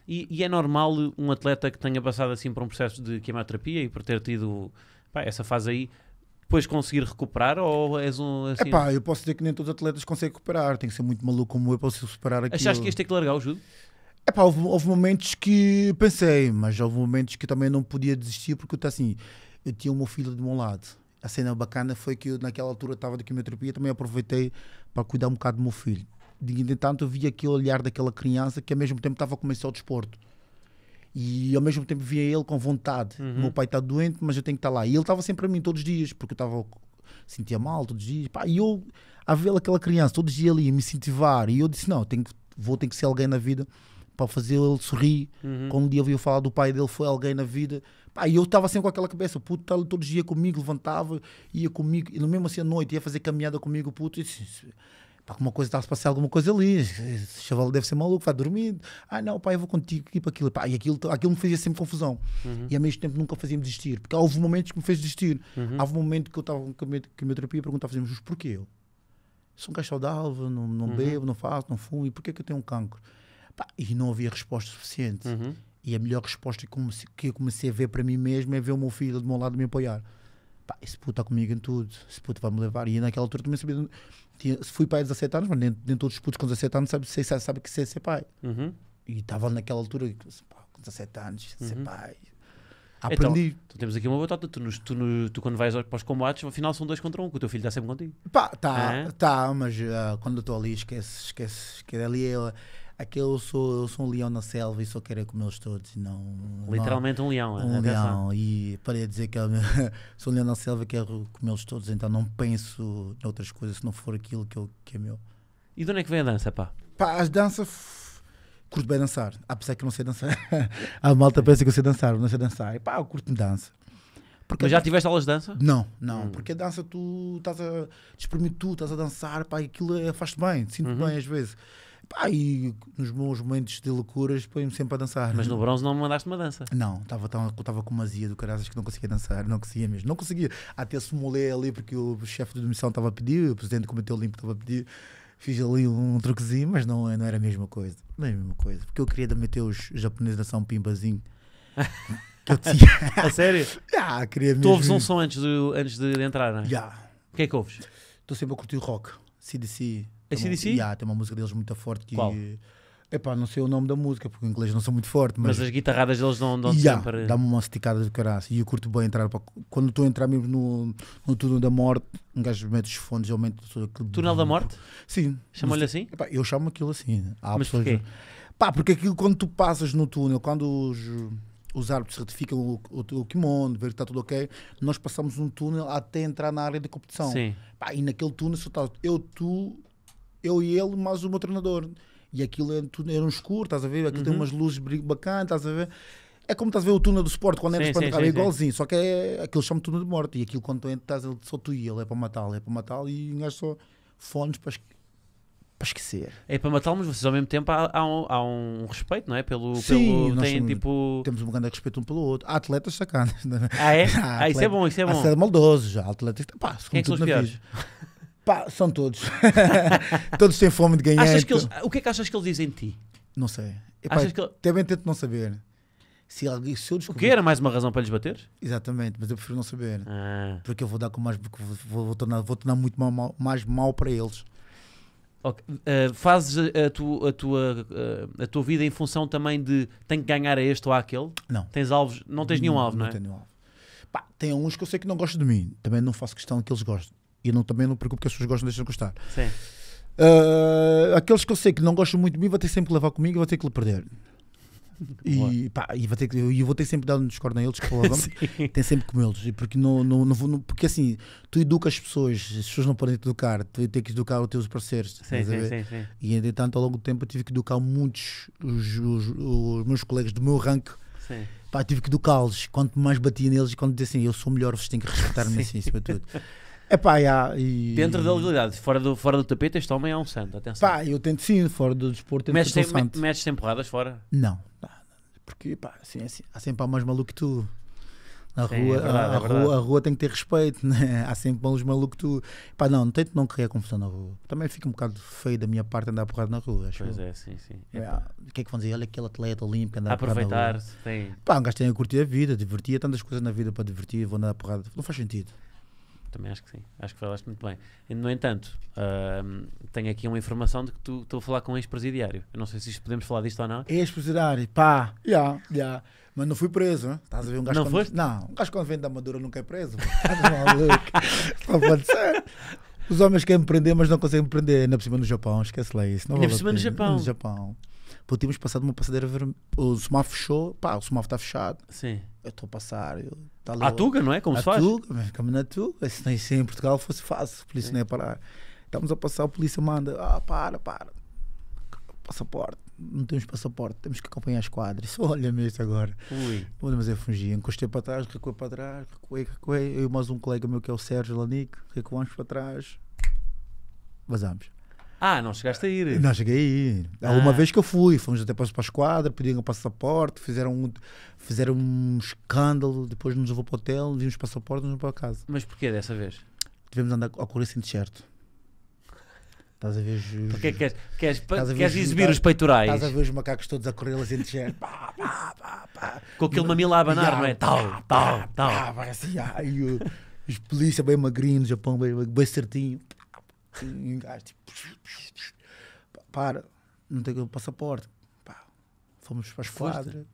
E, e, é normal um atleta que tenha passado assim por um processo de quimioterapia e por ter tido pá, essa fase aí, depois conseguir recuperar ou és um assim... Epá, eu posso dizer que nem todos os atletas conseguem recuperar, tem que ser muito maluco como eu para se superar aquilo. Achaste que ias ter que largar o judo? Epá, houve, houve momentos que pensei, mas houve momentos que também não podia desistir porque eu assim, eu tinha o meu filho de um lado. A cena bacana foi que eu naquela altura estava de quimioterapia, também aproveitei para cuidar um bocado do meu filho de, de tanto vi aquele olhar daquela criança que ao mesmo tempo estava a começar o desporto. E ao mesmo tempo via ele com vontade. Uhum. Meu pai está doente, mas eu tenho que estar lá. E ele estava sempre a mim todos os dias, porque eu estava sentia mal todos os dias. Pá, e eu, a ver aquela criança todos os dias ali, me incentivar. E eu disse: Não, tenho que, vou ter que ser alguém na vida para fazer ele sorrir. Uhum. Quando um dia ouviu falar do pai dele, foi alguém na vida. Pá, e eu estava sempre com aquela cabeça: puto todos os dias comigo, levantava, ia comigo. E mesmo assim à noite, ia fazer caminhada comigo, puto. E disse, alguma coisa está-se passar alguma coisa ali, esse chaval deve ser maluco, vai dormir, ah não, pai eu vou contigo aqui para aquilo, pá, e aquilo, aquilo me fazia sempre confusão, uhum. e ao mesmo tempo nunca fazia-me desistir, porque houve momentos que me fez desistir, uhum. houve um momento que eu estava com a quimioterapia e perguntava-me, os porquê eu? Sou um gajo saudável, não, não uhum. bebo, não faço, não fumo, e porquê que eu tenho um cancro? Pá, e não havia resposta suficiente, uhum. e a melhor resposta que eu comecei a ver para mim mesmo é ver o meu filho do meu lado me apoiar pá, esse puto está comigo em tudo, esse puto vai-me levar. E naquela altura também sabia, tinha, fui pai 17 anos, mas nem, nem todos os putos com 17 anos sabem sabe, sabe, sabe que ser, ser pai. Uhum. E estava naquela altura, assim, pá, com 17 anos, uhum. ser pai. Então, Aprendi. Então, temos aqui uma batata Tu, nos, tu, tu, quando vais para os combates, afinal são dois contra um, que o teu filho está sempre contigo. Pá, tá, é? tá, mas uh, quando estou ali, esquece, esquece, esquece. Ali ele é, Aqui é eu sou, eu sou um leão na selva e só quero é comer os todos. Não, Literalmente não, um leão. Um é, leão. E para dizer que eu, sou um leão na selva e quero comer os todos, então não penso em outras coisas se não for aquilo que, eu, que é meu. E de onde é que vem a dança, pá? Pá, as danças... F... Curto bem dançar, apesar que eu não sei dançar. a malta pensa que eu sei dançar, não sei dançar. E pá, eu curto-me dança. Porque Mas já tiveste aulas de dança? Não, não, hum. porque a dança tu estás a desprimir tu, estás a dançar, pá, aquilo faz-te bem, te sinto uhum. bem às vezes. Pá, e nos bons momentos de loucuras põe-me sempre a dançar. Mas no bronze não me mandaste uma dança? Não, estava com uma azia do caras que não conseguia dançar, não conseguia mesmo. Não conseguia. Até simulei ali porque o chefe de missão estava a pedir, o presidente do Comitê Olímpico estava a pedir. Fiz ali um truquezinho, mas não, não era a mesma coisa. Não a mesma coisa. Porque eu queria meter os japoneses a dançar um pimbazinho. que eu tinha. a sério? ah, queria mesmo. Tu ouves um som antes de, antes de entrar, não é? Já. Yeah. O que é que ouves? Estou sempre a curtir rock. CDC, é ACDC? Yeah, tem uma música deles muito forte que. Qual? Epá, não sei o nome da música, porque o inglês não sou muito forte. Mas, mas as guitarradas deles não dão yeah, sempre... dá-me uma esticada de caraças. E eu curto bem entrar... Para... Quando estou a entrar mesmo no, no Túnel da Morte, um gajo mete os fones e aumenta... Túnel da Morte? Sim. Chamam-lhe assim? Epá, eu chamo aquilo assim. Há mas pessoas... porquê? Pá, porque aquilo quando tu passas no túnel, quando os, os árbitros retificam o, o, o kimono, ver que está tudo ok, nós passamos um túnel até entrar na área da competição. Sim. Pá, e naquele túnel só está eu, tu eu e ele, mais o meu treinador. E aquilo era, é tudo, era um escuro, estás a ver? Aquilo uhum. tem umas luzes bacanas, estás a ver? É como estás a ver o túnel do esporte quando entras para sim, é igualzinho, sim. só que é aquilo chama túnel de morte. E aquilo quando tu entras, ele, só tu e ele, é para matá-lo, é para matá-lo e um só fones para, para esquecer. É para matá-lo, mas vocês ao mesmo tempo há, há, um, há um respeito, não é? Pelo, sim, pelo, nós tem, somos, tipo... temos um grande respeito um pelo outro. Há atletas sacanas. É? Ah, é? ah, atleta, isso é bom, isso é bom. Há ser já, há atletas. Pá, se Quem é que são Pá, são todos. todos têm fome de ganhar. Achas que eles, então. o que é que achas que eles dizem de ti? Não sei. Epá, achas que... Também tento não saber. Se, alguém, se O que era mais uma razão para lhes bater? Exatamente, mas eu prefiro não saber. Ah. Porque eu vou dar com mais. vou, vou, vou, tornar, vou tornar muito mal, mal, mais mal para eles. Okay. Uh, fazes a, a, tu, a, tua, a, eh, a tua vida em função também de tem que ganhar a este ou àquele? Não. Tens alvos? Não tens nenhum não, alvo, não, não é? Não tenho nenhum alvo. Pá, tem uns que eu sei que não gostam de mim. Também não faço questão que eles gostem. E não, também não preocupo que as pessoas gostam, deixam de gostar. Sim. Uh, aqueles que eu sei que não gostam muito de mim, vou ter sempre que levar comigo e vou ter que lhe perder. E, pá, e, vou ter que, eu vou ter sempre dado um discordo a eles que palavras, tem sempre com eles porque, não, não, não, não, porque assim tu educas as pessoas, as pessoas não podem te educar tu tens que educar os teus parceiros sim, sim, sim, sim. e entretanto ao longo do tempo eu tive que educar muitos os, os, os meus colegas do meu rank Pá, tive que educá-los, quanto mais batia neles quando dizia assim, eu sou melhor, vocês têm que respeitar-me assim, acima de tudo É pá, e... Dentro da legalidade, fora do, fora do tapete, este homem é um santo, atenção. Pá, eu tento sim, fora do desporto, metes, sempre santo. Me, metes temporadas fora? Não, porque pá, assim, é assim, há sempre mais maluco que tu. Na sim, é rua, é verdade, a, a é rua, a rua tem que ter respeito, né? há sempre maluco malucos tu. Pá, não, não tento não criar confusão na rua. Também fica um bocado feio da minha parte andar porrada na rua. Acho pois eu. é, sim, sim. É, o que é que vão dizer? Olha aquele atleta olímpico andar Aproveitar-se, tem. Pá, um gajo tem a curtir a vida, divertir, tantas coisas na vida para divertir, vou andar porrada. Não faz sentido. Também acho que sim. Acho que falaste muito bem. E, no entanto, uh, tenho aqui uma informação de que tu estou a falar com um ex-presidiário. Eu não sei se podemos falar disto ou não. Ex-presidiário, pá. Já, yeah, já. Yeah. Mas não fui preso, estás a ver um gajo Não quando... Não, um gajo quando vem da Madura nunca é preso. Estás pode ser. Os homens querem me prender, mas não conseguem me prender. Ainda por cima no Japão, esquece lá isso. Ainda por cima no Japão. No Japão podíamos passar de uma passadeira vermelha. O semáforo fechou, pá, o semáforo está fechado. Sim. Eu estou a passar. Eu, tá a Tuga, não é? Como a se faz? Tuga, mas caminho na Tuga. Se, se em Portugal fosse fácil, a polícia Sim. não ia parar. Estamos a passar, a polícia manda, ah, para, para. Passaporte, não temos passaporte, temos que acompanhar as quadras. Olha-me isso agora. Ui. Mas eu fugir. Encostei para trás, recuei para trás, recuei, recuei. Eu e mais um colega meu que é o Sérgio Lanico. recuamos para trás, vazamos. Ah, não chegaste a ir? Não, cheguei a ir. Há ah. uma vez que eu fui, fomos até para a esquadra, pediram o passaporte, fizeram um, fizeram um escândalo, depois nos levou para o hotel, vimos passaporte, nos para casa. Mas porquê dessa vez? Tivemos de andar a correr sem t Estás a ver os. queres, queres, queres, exibir os peitorais? Estás a ver os macacos todos a correr sem de género. Com aquele mamilo a abanar, não é? Tal, tal, tal. Ah, assim, ai, os polícia bem magrinho, Japão bem, bem certinho um gajo tipo, para, não tem o passaporte. Pá, fomos para as quadras.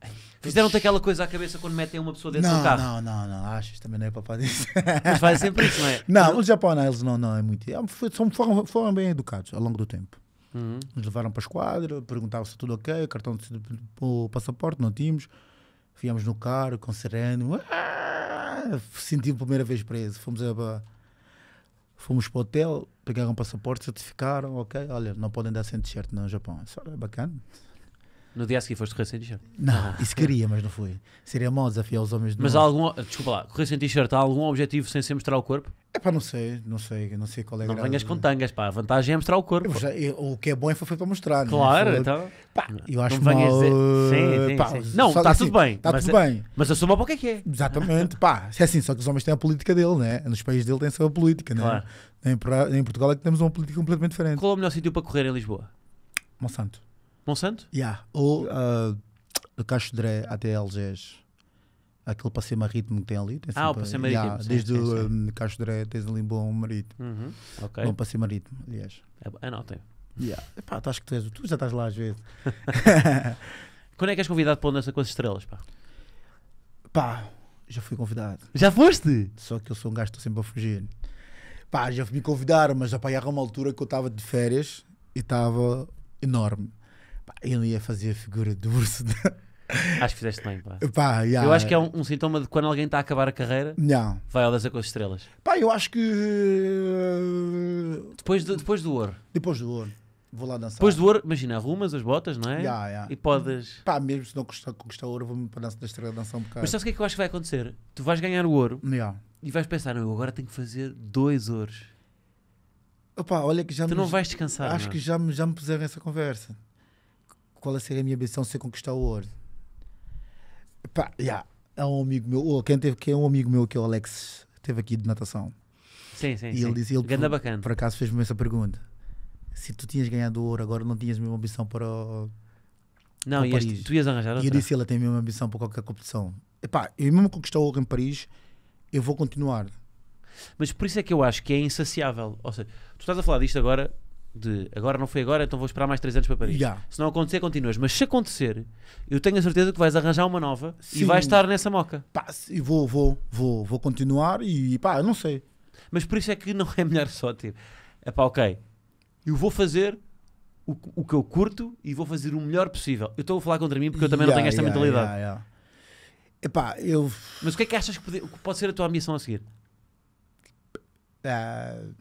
Fizeram-te aquela coisa à cabeça quando metem uma pessoa dentro não, do carro? Não, não, não, achas, também não é papá disso. Mas faz sempre isso, não é? Não, os japoneses não, não é muito. É, são, foram, foram bem educados ao longo do tempo. Uhum. Nos levaram para a esquadra, perguntavam se tudo ok, cartão de o passaporte, não tínhamos. Viemos no carro com sereno. Ah, senti a primeira vez preso. Fomos a, Fomos para o hotel, pegaram o passaporte, certificaram, ok, olha, não podem dar sem t-shirt no Japão. Isso é bacana. No dia a seguir foste correr sem t-shirt? Não, ah. isso queria, mas não fui. Seria mau desafio aos homens do Mas há algum, desculpa lá, correr sem t-shirt, há algum objetivo sem ser mostrar o corpo? É pá, não sei, não sei, não sei qual é Não venhas com tangas, pá, a vantagem é mostrar o corpo. Já, eu, o que é bom é foi para mostrar. É? Claro, né? então. Pá, eu acho não mal, sim, pá, Não, está assim, tudo bem. Está tudo é- bem. Mas assuma para o que é que é. Exatamente, pá. É assim, só que os homens têm a política dele, né? Nos países dele tem a sua política, né? Claro. Em, em Portugal é que temos uma política completamente diferente. Qual é o melhor sítio para correr em Lisboa? Monsanto. Monsanto? Yeah. Ou uh, ah, Cacho Dré até LGs. Aquele passeio marítimo que tem ali. Tem ah, o passeio marítimo. Yeah, sim, desde sim, sim. Ah, um, Cacho Dré, desde bom marítimo. Uhum. Ok. Bom passeio marítimo, aliás. É, anotem. É yeah. Pá, acho que tu, tu já estás lá às vezes. Quando é que és convidado para o nessa com as Estrelas, pá? Pá, já fui convidado. Já foste? Só que eu sou um gajo que estou sempre a fugir. Pá, já me convidaram, mas já pá, era uma altura que eu estava de férias e estava enorme. Pá, eu não ia fazer a figura do urso. De... Acho que fizeste bem, pá. Pá, yeah. Eu acho que é um, um sintoma de quando alguém está a acabar a carreira, não. vai ao Dança com as Estrelas. Pá, eu acho que. Eh, depois, do- depois do ouro. Depois do ouro, vou lá dançar. Depois do ouro, imagina, arrumas as botas, não é? Yeah, yeah. E podes. Pá, mesmo se não conquistar, conquistar ouro, vou-me para a estrela dançar um bocado. Mas sabes o que é que eu acho que vai acontecer? Tu vais ganhar o ouro Yeah. e vais pensar, não, eu agora tenho que fazer dois ouros. Opa, olha que já Tu me- não vais descansar. Acho é? que já me, já me puseram essa conversa qual é ser a minha ambição se eu conquistar o ouro? Pá, yeah, há um amigo meu, quem teve, que é um amigo meu que é o Alex, teve aqui de natação. Sim, sim, e sim. ele disse, ele por, bacana. por acaso fez-me essa pergunta. Se tu tinhas ganhado ouro, agora não tinhas a mesma ambição para o, Não, para este, Paris. tu ias arranjar outra. E eu disse, ele tem a mesma ambição para qualquer competição. pá, eu mesmo conquistar ouro em Paris, eu vou continuar. Mas por isso é que eu acho que é insaciável. Ou seja, tu estás a falar disto agora de agora não foi agora, então vou esperar mais 3 anos para Paris. Yeah. Se não acontecer, continuas. Mas se acontecer, eu tenho a certeza que vais arranjar uma nova Sim. e vais estar nessa moca. Pá, e vou, vou, vou, vou continuar e pá, não sei. Mas por isso é que não é melhor só, tipo, é pá, ok, eu vou fazer o, o que eu curto e vou fazer o melhor possível. Eu estou a falar contra mim porque eu também yeah, não tenho esta yeah, mentalidade. Yeah, Epá, eu... Mas o que é que achas que pode, pode ser a tua ambição a seguir? Uh,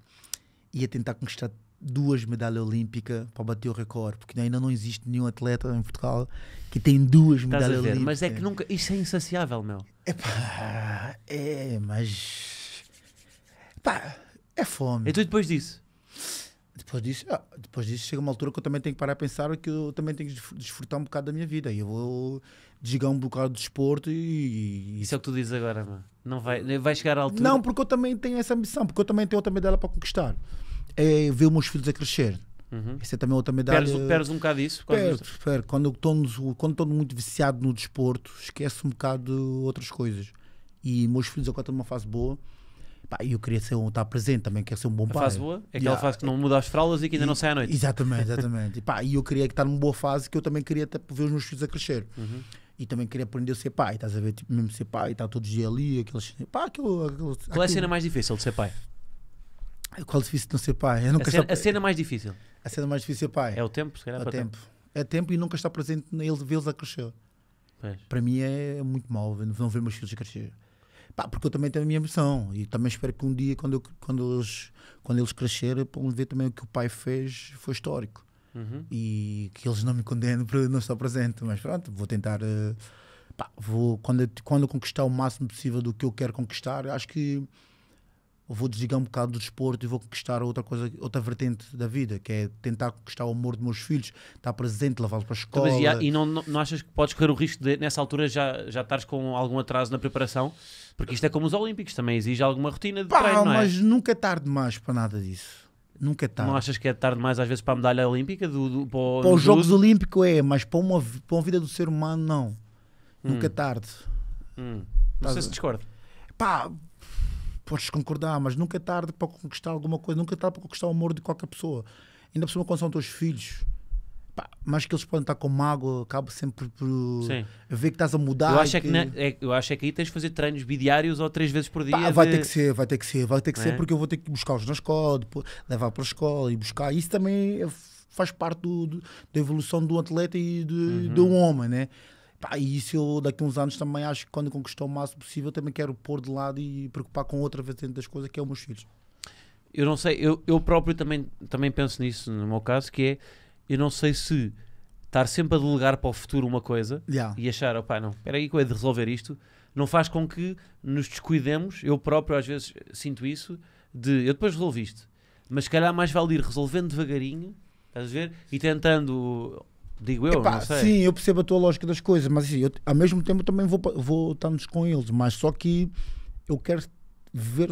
ia tentar conquistar duas medalhas olímpicas para bater o recorde, porque ainda não existe nenhum atleta em Portugal que tem duas medalhas olímpicas. Mas é que nunca. Isso é insaciável, meu. pá. é, mas. Pá, é fome. Então, e tu depois disso? Depois disso, ah, depois disso chega uma altura que eu também tenho que parar a pensar que eu também tenho que desfrutar um bocado da minha vida. E eu vou desligar um bocado do desporto e, e. Isso é o que tu dizes agora, mano. Não vai, vai chegar à altura. Não, porque eu também tenho essa ambição, porque eu também tenho outra medalha para conquistar é ver os meus filhos a crescer. Uhum. Isso é também outra medalha. Peres, peres um bocado isso? Quando per, Quando estou muito viciado no desporto, esqueço um bocado outras coisas. E meus filhos agora estão numa fase boa. E eu queria ser um, estar presente também, queria ser um bom a pai. fase boa? É aquela fase que não muda as fraldas e que ainda e, não sai à noite. Exatamente, exatamente. e, pá, e eu queria estar numa boa fase que eu também queria ver os meus filhos a crescer. Uhum. E também queria aprender a ser pai, estás a ver? Tipo, mesmo ser pai, estar todos os dias ali, aqueles. Pá, aquilo, aquilo, Qual é a cena mais difícil de ser pai? Qual difícil de não ser pai? A cena, a, cena, mais difícil. A cena mais difícil é pai. É o tempo, se calhar. É o tempo. tempo. É tempo e nunca estar presente neles, vê-los a crescer. Pois. Para mim é, é muito mal não ver meus filhos a crescer. Pá, porque eu também tenho a minha missão e também espero que um dia, quando, eu, quando, eles, quando eles crescerem, possam ver também o que o pai fez foi histórico. Uhum. E que eles não me condenem por não estar presente. Mas pronto, vou tentar. Uh, pá, vou, quando, quando eu conquistar o máximo possível do que eu quero conquistar, acho que vou desligar um bocado do desporto e vou conquistar outra coisa, outra vertente da vida, que é tentar conquistar o amor dos meus filhos, estar presente, levá-los para a escola. Então, mas, e, e não, não, não, achas que podes correr o risco de, nessa altura, já, já estares com algum atraso na preparação? Porque isto é como os Olímpicos, também exige alguma rotina de Pá, treino, não é? mas nunca é tarde mais para nada disso. Nunca é tarde. Não achas que é tarde mais às vezes para a medalha olímpica? Do, do para, o, para os Jogos Olímpicos é, mas para uma, para uma vida do ser humano não. Hum. Nunca é hum. tarde. Hum. Não sei se discordo. Pá, podes concordar, mas nunca é tarde para conquistar alguma coisa, nunca é tarde para conquistar o amor de qualquer pessoa. Ainda por cima, quando são teus filhos, pá, mas que eles podem estar com mágoa, acabo sempre por Sim. ver que estás a mudar. Eu acho, é que... Na, é, eu acho é que aí tens de fazer treinos bidiários ou três vezes por dia. Pá, vai ter que ser, vai ter que ser, vai ter que ser, é? porque eu vou ter que buscar-os na escola, depois, levar para a escola e buscar. Isso também é, faz parte do, do, da evolução do atleta e de, uhum. do homem, né? Pá, e isso eu daqui a uns anos também acho que quando conquistar o máximo possível também quero pôr de lado e preocupar com outra vertente das coisas que é os meus filhos. Eu não sei, eu, eu próprio também, também penso nisso no meu caso, que é, eu não sei se estar sempre a delegar para o futuro uma coisa yeah. e achar, opá, não, espera aí que eu de resolver isto, não faz com que nos descuidemos, eu próprio às vezes sinto isso, de eu depois resolvi isto, mas se calhar mais vale ir resolvendo devagarinho, estás a ver, e tentando Digo eu, não sei. Sim, eu percebo a tua lógica das coisas, mas assim, eu, ao mesmo tempo também vou, vou estar-nos com eles, mas só que eu quero ver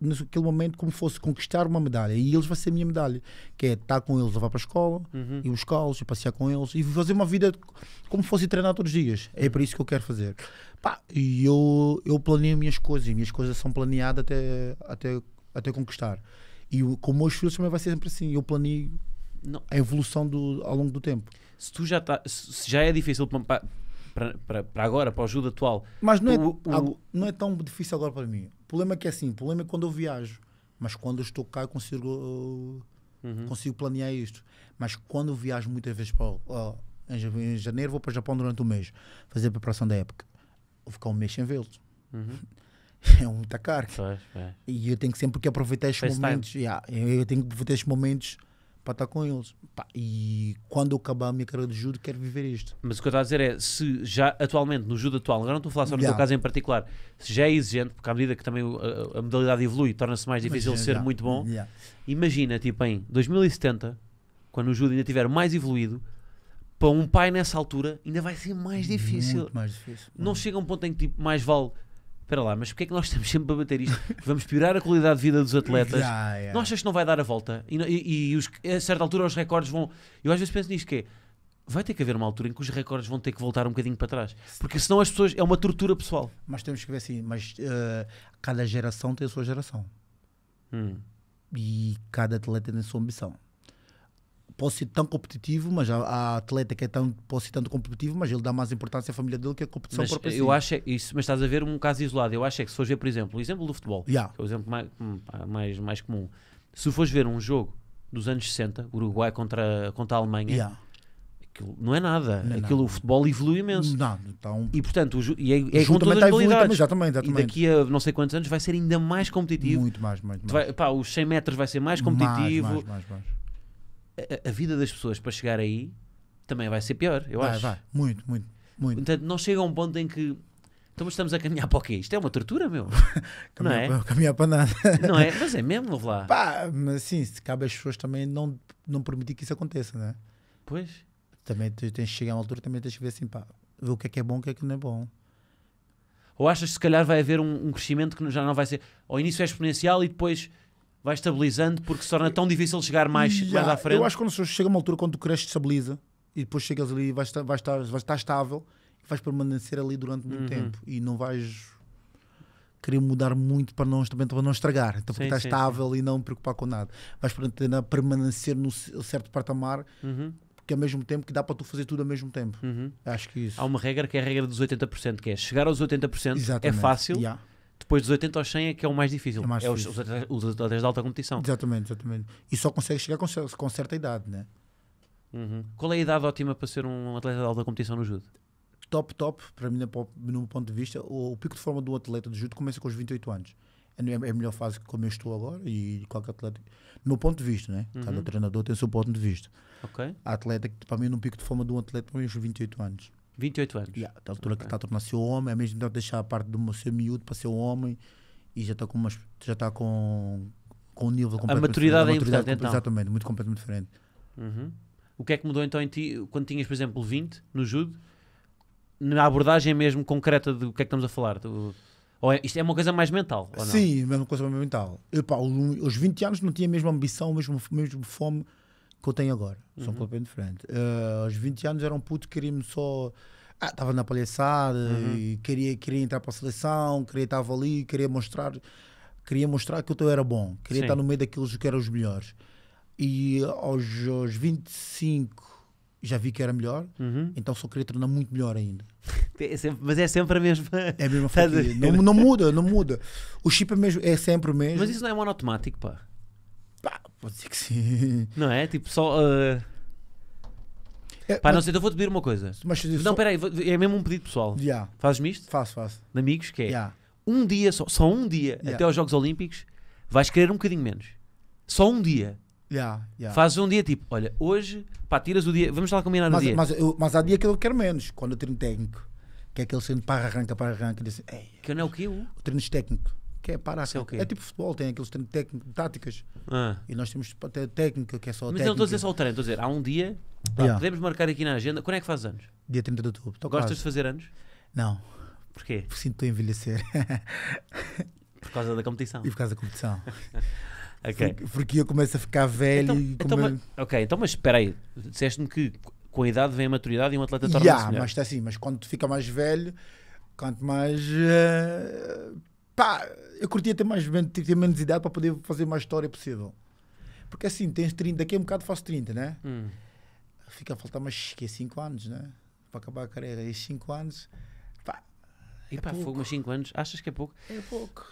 naquele momento como fosse conquistar uma medalha e eles vai ser a minha medalha, que é estar com eles, levar para a escola, uhum. ir buscá-los, passear com eles e fazer uma vida como fosse treinar todos os dias. É para isso que eu quero fazer. Pá, e eu, eu planeio minhas coisas e minhas coisas são planeadas até, até, até conquistar. E com meus filhos também vai ser sempre assim. Eu planeio não. a evolução do, ao longo do tempo se tu já, tá, se já é difícil para, para, agora, para o Judo atual. Mas não, o, é, o, não é tão difícil agora para mim. O problema é que é assim, o problema é quando eu viajo. Mas quando eu estou cá eu consigo, uh, uhum. consigo planear isto. Mas quando eu viajo muitas vezes para oh, em janeiro vou para o Japão durante o mês fazer a preparação da época. Vou ficar um mês sem vê lo Uhum. é muita carga. Pois, E eu tenho que sempre que aproveitar estes Face momentos. Yeah, eu tenho que aproveitar estes momentos para estar com eles. Pá, e quando eu acabar a minha carreira de judo, quero viver isto. Mas o que eu estou a dizer é, se já atualmente, no judo atual, agora não estou a falar só no teu caso em particular, se já é exigente, porque à medida que também a, a modalidade evolui, torna-se mais difícil ser muito bom, imagina, tipo, em 2070, quando o judo ainda tiver mais evoluído, para um pai nessa altura ainda vai ser mais difícil. Muito mais difícil. Não hum. chega a um ponto em que tipo, mais vale espera lá, mas porquê é que nós estamos sempre a bater isto? Vamos piorar a qualidade de vida dos atletas. Yeah, yeah. Não achas que não vai dar a volta? E, e, e os, a certa altura os recordes vão. Eu às vezes penso nisto que é. Vai ter que haver uma altura em que os recordes vão ter que voltar um bocadinho para trás. Porque senão as pessoas. É uma tortura pessoal. Mas temos que ver assim. Mas uh, cada geração tem a sua geração. Hum. E cada atleta tem a sua ambição pode ser tão competitivo, mas há, atleta que é tão, pode ser tão competitivo, mas ele dá mais importância à família dele que a competição mas própria. Eu si. acho é isso, mas estás a ver um caso isolado. Eu acho é que se fores ver, por exemplo, o exemplo do futebol, yeah. que é o exemplo mais, hum, mais, mais comum, se fores ver um jogo dos anos 60, Uruguai contra, contra a Alemanha. Yeah. não é nada. Não é aquilo, o futebol evolui imenso. Não, então, e portanto, o, e é, é com todas as qualidades. E daqui a não sei quantos anos vai ser ainda mais competitivo. Muito mais, muito mais. Vai, pá, os 100 metros vai ser mais competitivo. Mais, mais, mais, mais a, vida das pessoas para chegar aí também vai ser pior, eu vai, acho. Vai, muito, muito, muito. Portanto, não chega a um ponto em que então estamos a caminhar para o quê? Isto é uma tortura, meu. caminhar, não é? caminhar para nada. não é? Mas é mesmo, vou lá. Pá, mas sim se cabe às pessoas também não, não permitir que isso aconteça, não é? Pois. Também tens de chegar a uma altura, também tens de ver assim, pá, ver o que é que é bom, o que é que não é bom. Ou achas que se calhar vai haver um, um crescimento que já não vai ser. Ao início é exponencial e depois vai estabilizando porque se torna tão difícil chegar mais, yeah, mais à frente. Eu acho que quando chega uma altura quando tu cresces, estabiliza e depois chegas ali e vais, vais, estar, vais estar estável e vais permanecer ali durante muito uhum. tempo e não vais querer mudar muito para não, também, para não estragar, então, sim, porque estás estável sim. e não preocupar com nada. Vais permanecer no certo patamar. Uhum. Que ao mesmo tempo que dá para tu fazer tudo ao mesmo tempo. Uhum. Acho que isso. Há uma regra que é a regra dos 80%, que é chegar aos 80% é Exatamente. é fácil, yeah depois dos 80 aos 100 é que é o mais difícil. É, mais é difícil. Os, os, atletas de alta competição. Exatamente, exatamente. E só consegue chegar com, com certa idade, né? Uhum. Qual é a idade ótima para ser um atleta de alta competição no judo? Top, top, para mim, no ponto de vista, o, o pico de forma do atleta de judo começa com os 28 anos. É, é a melhor fase como eu estou agora e qualquer atleta. No meu ponto de vista, né? Uhum. Cada treinador tem o seu ponto de vista. ok A atleta que, para mim, no pico de forma de um atleta, para mim, os 28 anos. 28 anos. Yeah, da altura okay. que está a tornar-se homem, é mesmo de deixar a parte do seu miúdo para ser homem e já está com umas, já está com, com um nível completamente é A maturidade, diferente. a maturidade é então. Exatamente, muito completamente diferente. Uhum. O que é que mudou então em ti quando tinhas, por exemplo, 20 no judo? Na abordagem mesmo concreta do que é que estamos a falar? Do, ou é, isto é uma coisa mais mental? Sim, é uma coisa mais mental. Eu, pá, aos 20 anos não tinha a mesma ambição, mesmo mesmo a mesma fome que eu tenho agora. Uhum. São completamente diferentes. Uh, eh, aos 20 anos era um puto que queria-me só. Ah, estava na palhaçada uhum. e queria, queria entrar para a seleção, queria estar ali, queria mostrar, queria mostrar que eu era bom, queria Sim. estar no meio daqueles que eram os melhores. E aos, aos 25 já vi que era melhor, uhum. então só queria tornar muito melhor ainda. É sempre, mas é sempre a mesma. É a mesma não, não, muda, não muda. O chip é, mesmo, é sempre o mesmo. Mas isso não é automático pá. Pode ser que sim. Não é? Tipo, só. Uh... É, Pá, mas... não sei, então vou-te pedir uma coisa. Mas, não, peraí, é mesmo um pedido pessoal. Yeah. Fazes-me isto? Faço, faço. De amigos, que é yeah. um dia, só, só um dia, yeah. até aos Jogos Olímpicos, vais querer um bocadinho menos. Só um dia. Yeah, yeah. Fazes um dia tipo, olha, hoje, pá, tiras o dia, vamos lá combinar mas, o dia. Mas, eu, mas há dia que eu quero menos, quando eu treino técnico. Que é aquele sendo para arranca, para arranca. Disse, assim, Ei, que não é o que eu? treino técnico que é parar. É, é, tipo futebol, tem aqueles treinos técnicos, táticas. Ah. E nós temos até técnica, que é só Mas técnica. eu estou a dizer só o treino, estou a dizer, há um dia, pá, yeah. podemos marcar aqui na agenda. Quando é que fazes anos? Dia 30 de outubro. Tô Gostas quase. de fazer anos? Não. Porquê? Porque sinto te envelhecer. por causa da competição. E por causa da competição. okay. Porque, porque eu começo a ficar velho então, e então, eu... Ok, então mas espera aí. Disseste-me que com a idade vem a maturidade e um atleta torna-se yeah, melhor. mas está assim, mas quando fica mais velho, quanto mais uh, pá, eu curtia ter mais ter menos idade para poder fazer mais história possível. Porque assim, tens 30, daqui a um bocado faço 30, né? Hum. Fica a faltar mais 5 anos, né? Para acabar a carreira. E 5 anos, pá. É e é pá, pouco. fogo, mas 5 anos, achas que é pouco? É pouco.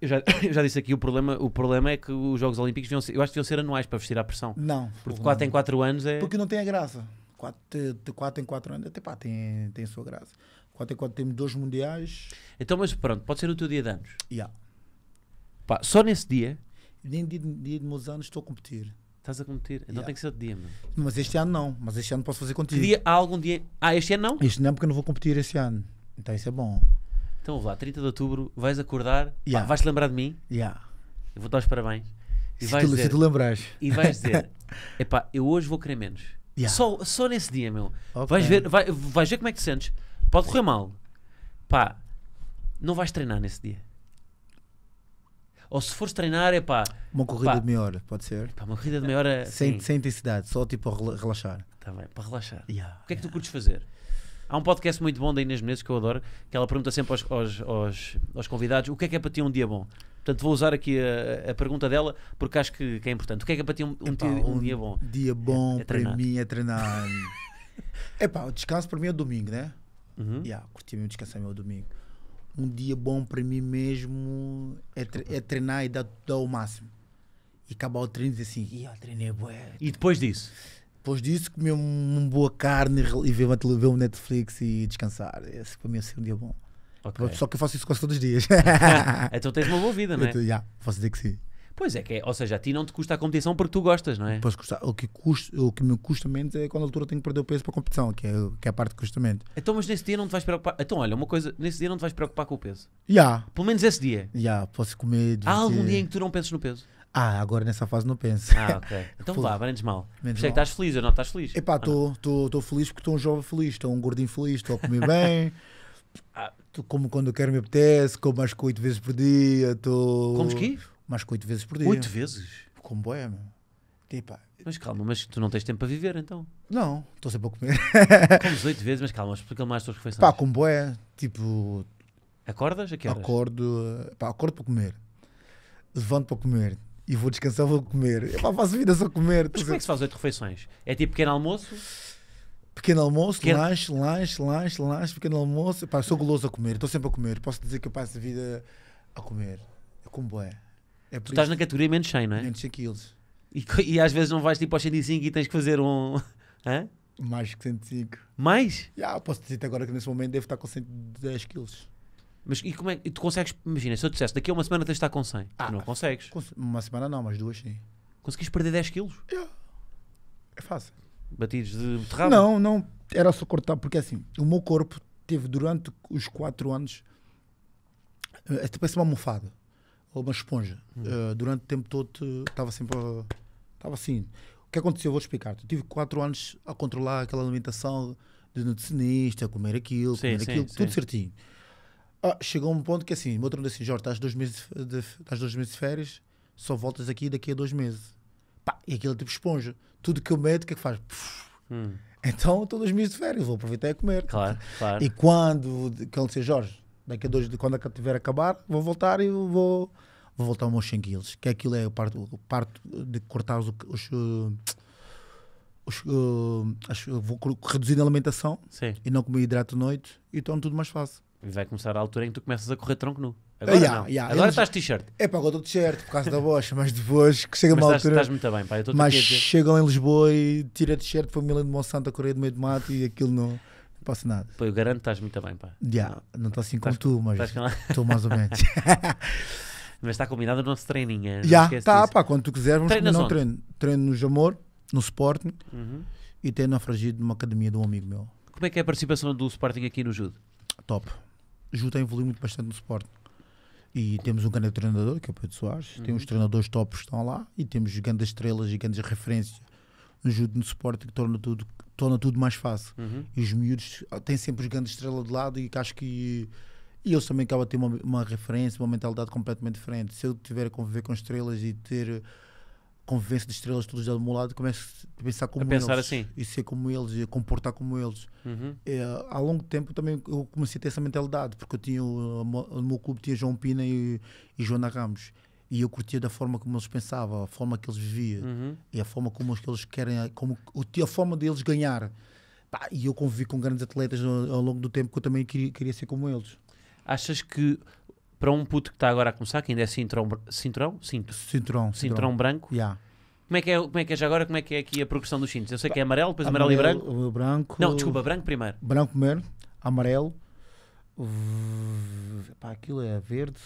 Eu já, eu já disse aqui, o problema, o problema é que os Jogos Olímpicos, deviam ser, eu acho que deviam ser anuais para vestir à pressão. Não. Porque 4 em 4 anos é... Porque não tem a graça. 4 em 4 anos, até pá, tem, tem a sua graça. 4 em 4 temos dois mundiais. Então, mas pronto, pode ser o teu dia de anos. Yeah. Pá, só nesse dia. Nem dia, dia de meus anos estou a competir. Estás a competir? Então yeah. tem que ser outro dia, mano. Mas este ano não, mas este ano posso fazer contigo. dia, há algum dia. Ah, este ano não? Este não, é porque eu não vou competir este ano. Então isso é bom. Então lá 30 de outubro, vais acordar, yeah. vais-te lembrar de mim. Yeah. Eu vou dar os parabéns. E se, vais tu, dizer, se tu lembrares. E vais dizer: epá, eu hoje vou querer menos. Yeah. Só, só nesse dia, meu. Okay. Vais, ver, vai, vais ver como é que te sentes. Pode correr mal. Pá, não vais treinar nesse dia. Ou se fores treinar, é pá. Uma corrida pá, de meia hora, pode ser? Pá, uma corrida de meia hora. Sem, sim. sem intensidade, só tipo a relaxar. Tá para relaxar. Yeah, o que é que tu curtes fazer? Há um podcast muito bom da Inês Menezes que eu adoro, que ela pergunta sempre aos, aos, aos, aos convidados o que é que é para ti um dia bom. Portanto, vou usar aqui a, a, pergunta dela porque acho que, que, é importante. O que é que é para ti um, um, Epá, dia, um, um dia bom? Dia bom é, é para mim é treinar. é pá, o descanso para mim é domingo, né? Uhum. Yeah, curti mesmo, descansei meu domingo. Um dia bom para mim mesmo é, tre é treinar e dar, dar, o máximo. E acabar o treino e dizer assim, yeah, treinei bué. E depois disso? Depois disso, comer uma boa carne e ver uma um Netflix e descansar. Esse para mim é ser um dia bom. Okay. Só que eu faço isso quase todos os dias. então tens uma boa vida, não é? Então, yeah, posso dizer que sim. Pois é que é, ou seja, a ti não te custa a competição porque tu gostas, não é? Pois custa, o que, custa, o que me custa menos é quando a altura tenho que perder o peso para a competição, que é, que é a parte que custa Então, mas nesse dia não te vais preocupar. Então, olha, uma coisa, nesse dia não te vais preocupar com o peso. Já. Yeah. Pelo menos esse dia. Já, yeah, posso comer. Há algum dia em que tu não penses no peso? Ah, agora nessa fase não penso. Ah, ok. Então vá, menos mal. Menos Sei é mal. que estás feliz ou não estás feliz? Epá, ah, estou feliz porque estou um jovem feliz, estou um gordinho feliz, estou a comer bem. ah. Como quando eu quero me apetece, como acho que oito vezes por dia, estou. Tô... Comes que? mais que oito vezes por dia. Oito vezes? Como boé, Tipo, mas calma, mas tu não tens tempo para viver então? Não, estou sempre a comer. Comes oito vezes, mas calma, explica-me mais as tuas refeições. Pá, como boé, tipo. Acordas? A que horas? Acordo, pá, acordo para comer, levanto para comer e vou descansar, vou comer. Eu, faço vida só comer. Mas como sempre... é que se faz oito refeições? É tipo pequeno almoço? Pequeno almoço, pequeno... lanche, lanche, lanche, lanche, pequeno almoço. Pá, sou goloso a comer, estou sempre a comer. Posso dizer que eu passo a vida a comer. Eu é como boé. É tu estás na categoria menos 100, não é? Menos 100 quilos. E, e às vezes não vais tipo aos 105 e tens que fazer um. Hã? Mais que 105. Mais? Já, yeah, posso dizer agora que nesse momento devo estar com 110 quilos. Mas e como é que tu consegues? Imagina, se eu dissesse daqui a uma semana tens de estar com 100, ah, tu não consegues. Uma semana não, mas duas sim. Conseguiste perder 10 quilos? Yeah. É fácil. Batidos de beterraba? Não, não. Era só cortar, porque assim, o meu corpo teve durante os 4 anos. Até eh, parece uma almofada uma esponja. Uh, durante o tempo todo eh, estava sempre. Estava assim. O que aconteceu? Vou explicar-te. Tive quatro anos a controlar aquela alimentação de nutricionista, comer aquilo, sim, comer sim, aquilo, sim. tudo certinho. Ah, chegou um ponto que assim, o meu trono assim, Jorge, estás dois, meses de, estás dois meses de férias, só voltas aqui daqui a dois meses. Pá, e aquilo é tipo esponja. Tudo que eu meto, o que é que faz? Hum. Então estou dois meses de férias, vou aproveitar e comer. Claro, claro. E quando, quando sei, Jorge, Daqui a dois quando a tiver a acabar, vou voltar e vou, vou voltar aos meu 100 quilos. Que aquilo é o parto de cortar os. os, eh, os, eh, vou reduzir a alimentação Sim. e não comer hidrato de noite e torno tudo mais fácil. E vai começar a altura em que tu começas a correr tronco nu. Agora, ah, yeah, yeah. Agora estás t-shirt. É para agora estou t-shirt por causa da bocha, mas depois que chega mas uma estás, altura. Estás muito bem, pá. mas chegam em Lisboa e tira t-shirt, família de Monsanto a correr do meio do mato e aquilo não não posso nada. Pô, eu garanto que estás muito bem, pá. Yeah, não estou assim como tu, mas estou mais ou menos. mas está combinado o nosso treininho. É? Já, está, pá, quando tu quiser, vamos Treinas um treino. Treino no Jamor, no Sporting Uhum. e treino na Fragido numa academia de um amigo meu. Como é que é a participação do Sporting aqui no Judo? Top. Judo tem evoluído muito bastante no Sporting. E temos um grande treinador, que é o Pedro Soares. temos uhum. treinadores tops que estão lá. E temos grandes estrelas e grandes referências no judo no Sporting que torna tudo torna tudo mais fácil. Uhum. E os miúdos ah, têm sempre os grandes estrelas de lado e que acho que. E eles também acabam a ter uma, uma, referência, uma mentalidade completamente diferente. Se eu tiver a conviver com estrelas e ter convivência de estrelas todos do meu lado, começo a pensar como a pensar eles. Assim. E ser como eles, e a comportar como eles. Uhum. É, há longo tempo também eu comecei a ter essa mentalidade, porque eu tinha, no meu clube tinha João Pina e, e Joana Ramos e eu curtia da forma como eles pensavam, a forma que eles viviam uhum. e a forma como eles querem, como, a forma deles ganhar. Pá, e eu convivi com grandes atletas ao, ao, longo do tempo que eu também queria, queria ser como eles. Achas que para um puto que está agora a começar, que ainda é cinturão, cinturão? Cinto. Cinturão, cinturão. cinturão branco, yeah. como, é que é, como é que é já agora? Como é que é aqui a progressão dos cintos? Eu sei que é amarelo, depois amarelo, amarelo e branco. branco. Não, desculpa, branco primeiro. Branco primeiro, amarelo, Pá, aquilo é verde.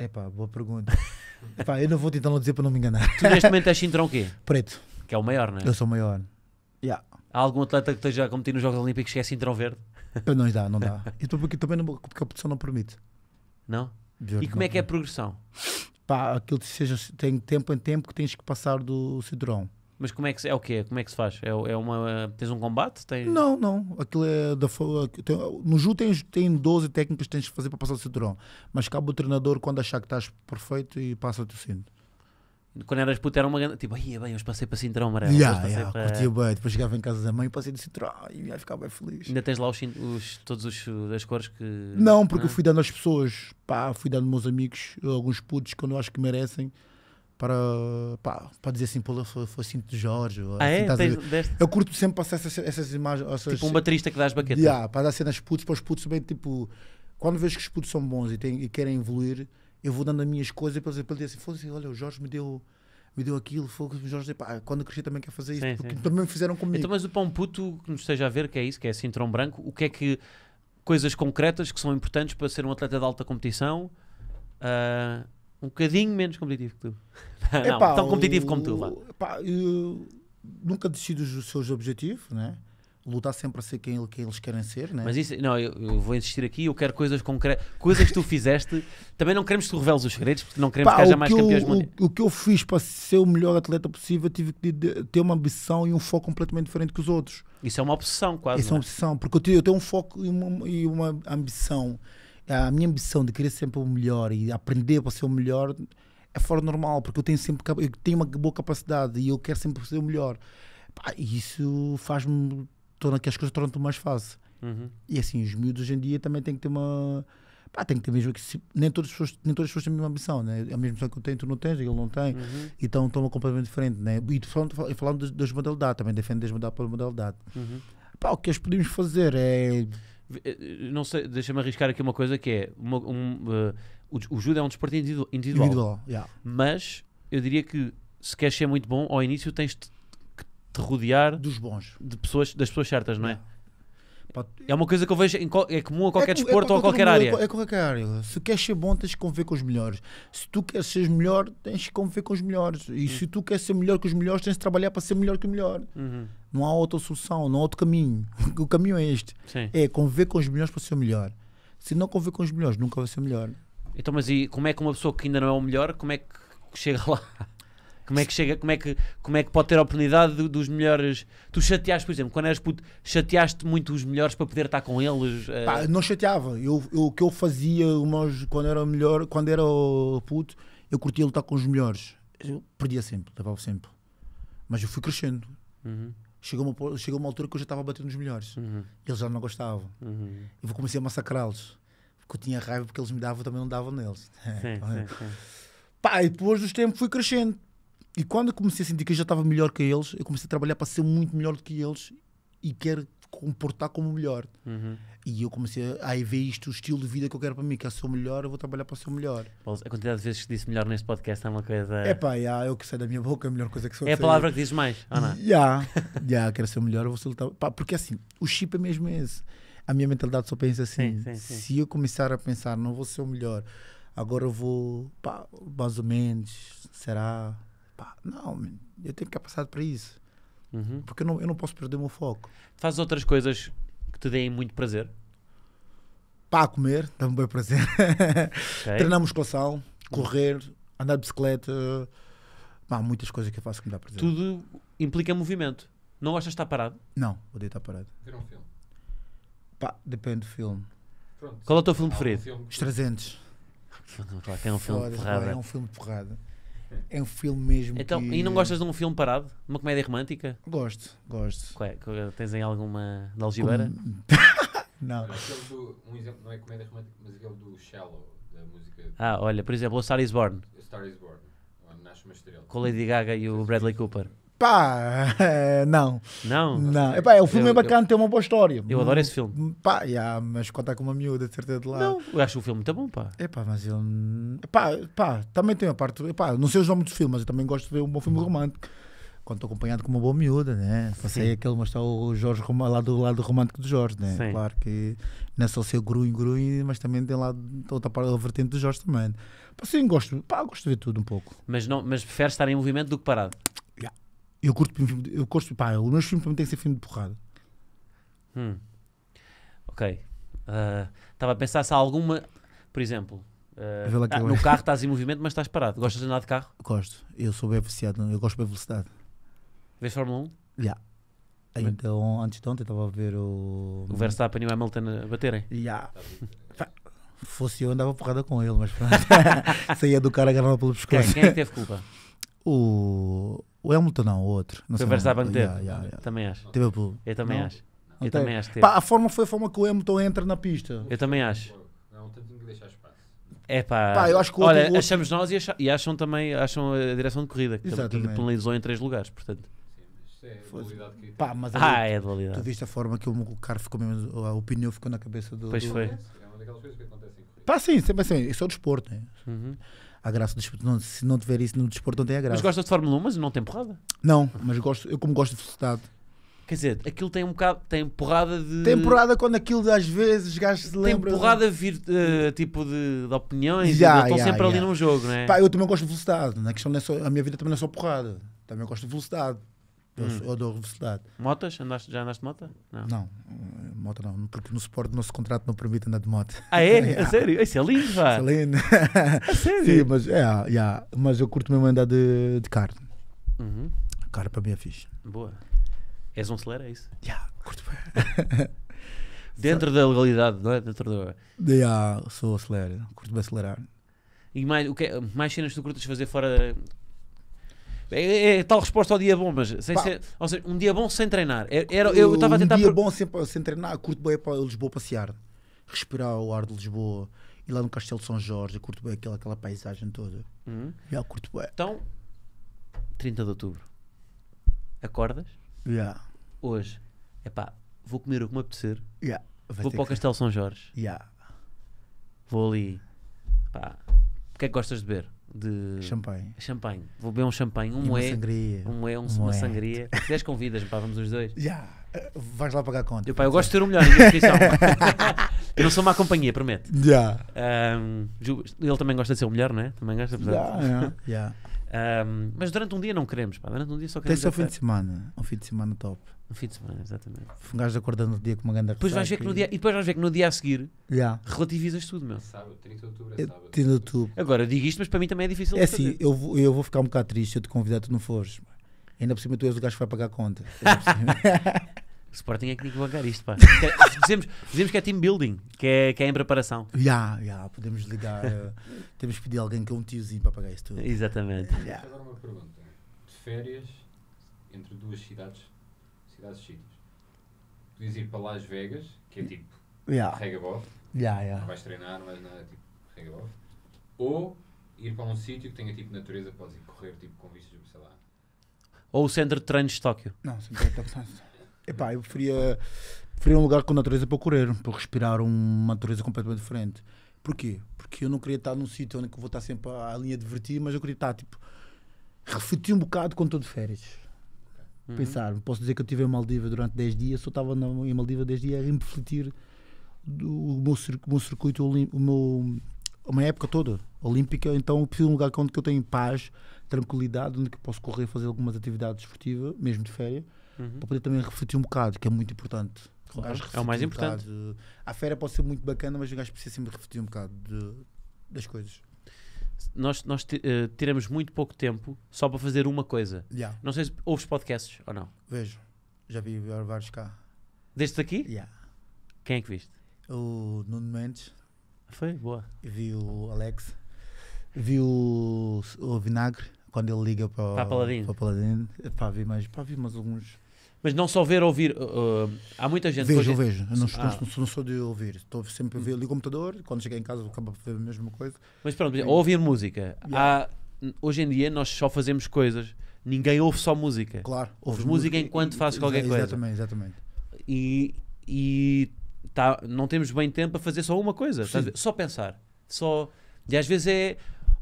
Epá, boa pergunta. Epá, eu não vou tentar não dizer para não me enganar. Tu neste momento és cinturão quê? Preto. Que é o maior, não é? Eu sou o maior. Yeah. Há algum atleta que esteja a competir nos Jogos Olímpicos que é cinturão verde? Não dá, não dá. E porque também não, porque a produção não permite. Não? e como não, é que é a progressão? Pá, aquilo que seja, tem tempo em tempo que tens que passar do cinturão. Mas como é que é o que Como é que se faz? É, é uma tens um combate? Tens... Não, não. Aquilo é da tem, no Ju tens tem 12 técnicas que tens de fazer para passar o cinturão, mas cabe o treinador quando achar que estás perfeito e passa-te o cinto. Quando eras puto era uma grande. Tipo, ia é bem, hoje passei para cinturão amarelo. Yeah, yeah, para... curtia bem. Depois chegava em casa da mãe, e passei de cinturão e ia ficar bem feliz. Ainda tens lá os, os, todas as cores que. Não, porque ah. eu fui dando às pessoas, pá, fui dando aos meus amigos, alguns putos que eu não acho que merecem para, para dizer assim, pô, foi, foi cinto de Jorge. Ah, é? assim, é? Tens, deste... Eu curto sempre passar essas, essas imagens. Essas, tipo um baterista que dá as baquetas. Yeah, para dar cenas putos, para os putos bem, tipo, quando vejo que os putos são bons e, têm, e querem evoluir, eu vou dando as minhas coisas e para ele dizer assim, foi assim olha, o Jorge me deu me deu aquilo, foi o Jorge, pá, quando cresci também quer fazer isso, sim, porque sim. também fizeram comigo. Então, mas o pão puto que nos esteja a ver, que é isso, que é cinturão branco, o que é que coisas concretas que são importantes para ser um atleta de alta competição? Uh, um bocadinho menos competitivo que tu. Não, Epá, tão competitivo como tu, vá. Pá, nunca decido os seus objetivos, né? Lutar sempre a ser quem, quem eles querem ser, né? Mas isso, não, eu, eu, vou insistir aqui, eu quero coisas concretas, coisas que tu fizeste. Também não queremos que tu reveles os segredos, porque não queremos Pá, que haja que mais eu, campeões mundiais. O, o que eu fiz para ser o melhor atleta possível, tive que ter uma ambição e um foco completamente diferente que os outros. Isso é uma obsessão, quase. Isso é uma é? obsessão, porque eu, tenho, eu tenho um foco e uma, e uma ambição a minha ambição de querer sempre o melhor e aprender para ser o melhor é fora normal, porque eu tenho sempre eu tenho uma boa capacidade e eu quero sempre ser o melhor. E isso faz-me, torna que as coisas tornam te mais fácil. Uhum. E assim, os miúdos hoje em dia também têm que ter uma. Pá, tem que ter mesmo que se, nem, todas as pessoas, nem todas as pessoas têm a mesma ambição, né? É a mesma ambição que eu tenho, tu não tens, ele não tem, uhum. então toma completamente diferente. Né? E falando, falando das modalidades, também defendo desmodalidade para modalidade. Uhum. Pá, o que nós podemos fazer é eh, eh, não sei, deixa-me arriscar aqui uma coisa que é uma, um, uh, o, o judo é um desporto individual, individual yeah. mas eu diria que se queres ser muito bom ao início tens de te rodear dos bons de pessoas das pessoas certas não é é uma coisa que eu vejo em, é comum a qualquer é, é desporto é, ou a qualquer área. É, qualquer área. Se queres ser bom, tens que conviver com os melhores. Se tu queres ser melhor, tens que conviver com os melhores. E uhum. se tu queres ser melhor que os melhores, tens de trabalhar para ser melhor que o melhor. Uhum. Não há outra solução, não há outro caminho. O caminho é este: Sim. é conviver com os melhores para ser melhor. Se não conviver com os melhores, nunca vai ser melhor. Então, mas e como é que uma pessoa que ainda não é o melhor, como é que chega lá? Como é que chega, como é que, como é que pode ter a oportunidade dos melhores. Tu chateaste, por exemplo, quando eras puto, chateaste muito os melhores para poder estar com eles? Uh... Pá, não chateava. Eu, eu, o que eu fazia meus, quando era melhor, quando era puto, eu curtia lutar com os melhores. Eu perdia sempre, levava sempre. Mas eu fui crescendo. Uhum. Chegou, uma, chegou uma altura que eu já estava batendo nos melhores. Uhum. Eles já não gostavam. Uhum. Eu comecei a massacrá-los. Porque eu tinha raiva porque eles me davam, também não davam neles. Sim, sim, sim. Pá, e depois dos tempos fui crescendo. E quando eu comecei a sentir que eu já estava melhor que eles, eu comecei a trabalhar para ser muito melhor do que eles e quero comportar como melhor. Uhum. E eu comecei a ver isto, o estilo de vida que eu quero para mim, que é ser o melhor, eu vou trabalhar para ser o melhor. a quantidade de vezes que disse melhor neste podcast é uma coisa. É pá, yeah, eu que sei da minha boca, é a melhor coisa que sou. É a palavra eu... que dizes mais, ou não? Já, já, quero ser o melhor, eu vou ser Pá, porque assim, o chip é mesmo esse. A minha mentalidade só pensa assim: sim, sim, sim. se eu começar a pensar, não vou ser o melhor, agora eu vou, pá, mais ou menos, será? pá, não, eu tenho capacidade para isso. Uhum. Porque eu não, eu não posso perder o meu foco. Fazes outras coisas que te deem muito prazer? Pá, comer, dá-me bem prazer. Okay. Treinar musculação, uhum. correr, andar de bicicleta. Pá, muitas coisas que eu faço que me dá prazer. Tudo implica movimento. Não gostas de estar parado? Não, odeio estar parado. Ver um filme? Pá, depende do filme. Pronto, Qual é o teu filme preferido? Um filme Os 300. Claro que é um filme de porrada. É um filme de porrada. É um filme mesmo. Então, que... E não gostas de um filme parado? Uma comédia romântica? Gosto, gosto. Qual é? é? Tens aí alguma da Algibeira? Um... não. um exemplo, não é comédia romântica, mas aquele do Shallow, da música. Ah, olha, por exemplo, o Star is Born. A Star is Born, onde nasce uma estrela. Com Lady Gaga e o Bradley Cooper. Pá, é, não. Não? Não. Epá, é, o filme eu, é bacana, eu, tem uma boa história. Eu adoro esse filme. Hum, pá, yeah, mas contar com uma miúda, de certeza de lá. Não, eu acho o filme muito bom, pá. Epá, mas ele... Epá, pá, também tem a parte... Epá, não sei os nomes dos filmes, mas eu também gosto de ver um bom filme romântico. Quando estou acompanhado com uma boa miúda, né? Passei aquele, mas está o Jorge lá do lado romântico do Jorge, né? Sim. Claro que não é só ser grunho, grunho, mas também tem lá outra parte da vertente do Jorge também. sim, gosto, pá, gosto de ver tudo um pouco. Mas, não, mas prefere estar em movimento do que parado? Eu curto, eu curto, pá, os meus filmes também têm que ser filme de porrada. Hum. Ok. Ah, estava uh, a pensar se há alguma, por exemplo, uh, ah, tá, no é. carro estás em movimento, mas estás parado. Gostas de andar de carro? Gosto. Eu sou bem viciado, eu gosto bem de velocidade. Vês Fórmula 1? Já. Yeah. antes de ontem estava a ver o. O Verstappen e o Hamilton a baterem. Já. Yeah. Fosse eu andava porrada com ele, mas saía do cara agarrado pelo pescoço. Quem, quem é que teve culpa? O o Hamilton não, o outro. Não foi o Verstappen que teve. Yeah, yeah, yeah. Também acho. Tipo, eu também não. acho. Não eu também acho. Pá, a forma foi a forma que o Hamilton entra na pista. Eu também acho. Não, tem que deixar espaço. É pá, pá eu acho que o olha, outro, achamos nós e, acham, e acham também acham a direção de corrida que, que penalizou em três lugares, portanto. É a Pá, mas ah, ali, ah, é a dualidade. Tu viste a forma que o, carro ficou mesmo, o pneu ficou na cabeça do. Pois do... foi. É uma daquelas coisas que acontecem. Pá, sim, sempre assim. Isso é o desporto, né? Uhum a graça do desporto. Não, se não tiver isso no desporto, não tem a graça. Mas gostas de Fórmula 1, mas não tem porrada? Não, mas gosto, eu como gosto de velocidade. Quer dizer, aquilo tem um bocado. Tem porrada de. Tem porrada quando aquilo às vezes gajos se lembram. Tem porrada vir, uh, tipo de, de opiniões. Yeah, estão yeah, sempre yeah. ali num jogo, não é? Pá, eu também gosto de velocidade. Na questão não é só, a minha vida também não é só porrada. Também gosto de velocidade. Eu, hum. eu dou velocidade. Motas? Andaste, já andaste de moto? Não. não, eh, moto não, porque no suporte o nosso contrato não permite andar de moto. Ah, é? yeah. A sério? Isso é lindo, vá. Isso é lindo. A sério? Sim, mas, é yeah. mas eu curto mesmo andar de, de carro. Uhum. Carro para mim é fixe. Boa. És um celeiro, é isso? Yeah, curto bem. Dentro da legalidade, não é? Dentro da. Yeah, sou acelero, curto bem acelerar. E mais, o que, é, mais cenas que tu curtas fazer fora é, é, é, tal resposta ao dia bom, mas sem Pá. ser, ou seja, um dia bom sem treinar. É, era, eu estava a tentar. Um dia bom sem, sem treinar, curto bem para Lisboa passear, respirar o ar de Lisboa e lá no Castelo de São Jorge, curto bem aquela, aquela paisagem toda. Uhum. Eu curto bem. Então, 30 de outubro, acordas? Yeah. Hoje, é pá, vou comer o que me apetecer. Yeah. Vou para o que... Castelo São Jorge. Yeah. Vou ali. Pá, o que é que gostas de beber? de champanhe. champanhe. Vou beber um champanhe, um moé, um moé, um, uma é. sangria. Se convidas, pá, vamos os dois. Já, yeah. vais lá pagar a conta. Eu, pá, eu gosto de ter o melhor eu não sou má companhia, prometo. Já. Yeah. Um, ele também gosta de ser o melhor, não é? Também gosta, apesar yeah, de... yeah. Um, mas durante um dia não queremos, pá. Durante um dia só queremos. Tem só fim é de semana. Um fim de semana top. Um fim de semana, exatamente. Um gajo acordando no dia com uma grande Depois vais ver que no dia, e depois vais ver que no dia a seguir yeah. relativizas tudo, meu. É sábado, 30 de outubro é sábado. Agora, digo isto, mas para mim também é difícil. É assim, eu vou, eu vou ficar um bocado triste se eu te convidar, tu não fores. Ainda por cima tu és o gajo que vai pagar a conta. O Sporting é que tem que bancar isto, pá. É- dizemos, dizemos que é team building, que é, que é em preparação. Já, já, podemos ligar. Eh, temos que pedir alguém que é um tiozinho para pagar isto. tudo. Exatamente. Yeah. Agora uma pergunta. De férias, entre duas cidades, cidades sítios, podias ir para Las Vegas, que é tipo Yeah. Já, já. Yeah, não vais treinar, mas vais nada, tipo rega ou ir para um sítio que tenha tipo natureza, podes ir correr tipo com vistas, sei lá, Ou o centro de treinos de Tóquio. Não, sempre é de sense. Epá, eu preferia, preferia um lugar com natureza para correr, para respirar uma natureza completamente diferente. Porquê? Porque eu não queria estar num sítio onde é vou estar sempre à linha de divertir, mas eu queria estar, tipo, refletir um bocado quando estou de férias. Uhum. Pensar, posso dizer que eu estive em Maldiva durante 10 dias, só estava em Maldiva 10 dias a refletir o meu, o meu circuito, o meu, a minha época toda olímpica, então eu preciso de um lugar onde eu tenho paz, tranquilidade, onde eu posso correr, fazer algumas atividades esportivas, mesmo de férias uhum. para poder também refletir um bocado, que é muito importante. Claro. é o mais importante. A fera pode ser muito bacana, mas o gajo precisa sempre refletir um bocado de, das coisas. Nós, nós uh, tiramos muito pouco tempo só para fazer uma coisa. Yeah. Não sei se ouves podcasts ou não. Vejo. Já vi vários cá. Destes aqui? Yeah. Quem é que viste? O Nuno Mendes. Foi? Boa. Vi o Alex. Vi o, o Vinagre, quando ele liga para, para o Paladino. Para Paladino. vi mais, vi mais alguns. Mas não só ver, ouvir. Uh, uh há muita gente. Vejo, é- vejo. Eu não, ah. não, não, sou de ouvir. Estou sempre a ver ali o computador. Quando cheguei em casa, acabo a ver a mesma coisa. Mas pronto, ouvir música. Yeah. Há, hoje em dia, nós só fazemos coisas. Ninguém ouve só música. Claro. Ouves música, enquanto fazes qualquer coisa. Exatamente, exatamente. E, e tá, não temos bem tempo para fazer só uma coisa. Só pensar. Só. E às vezes é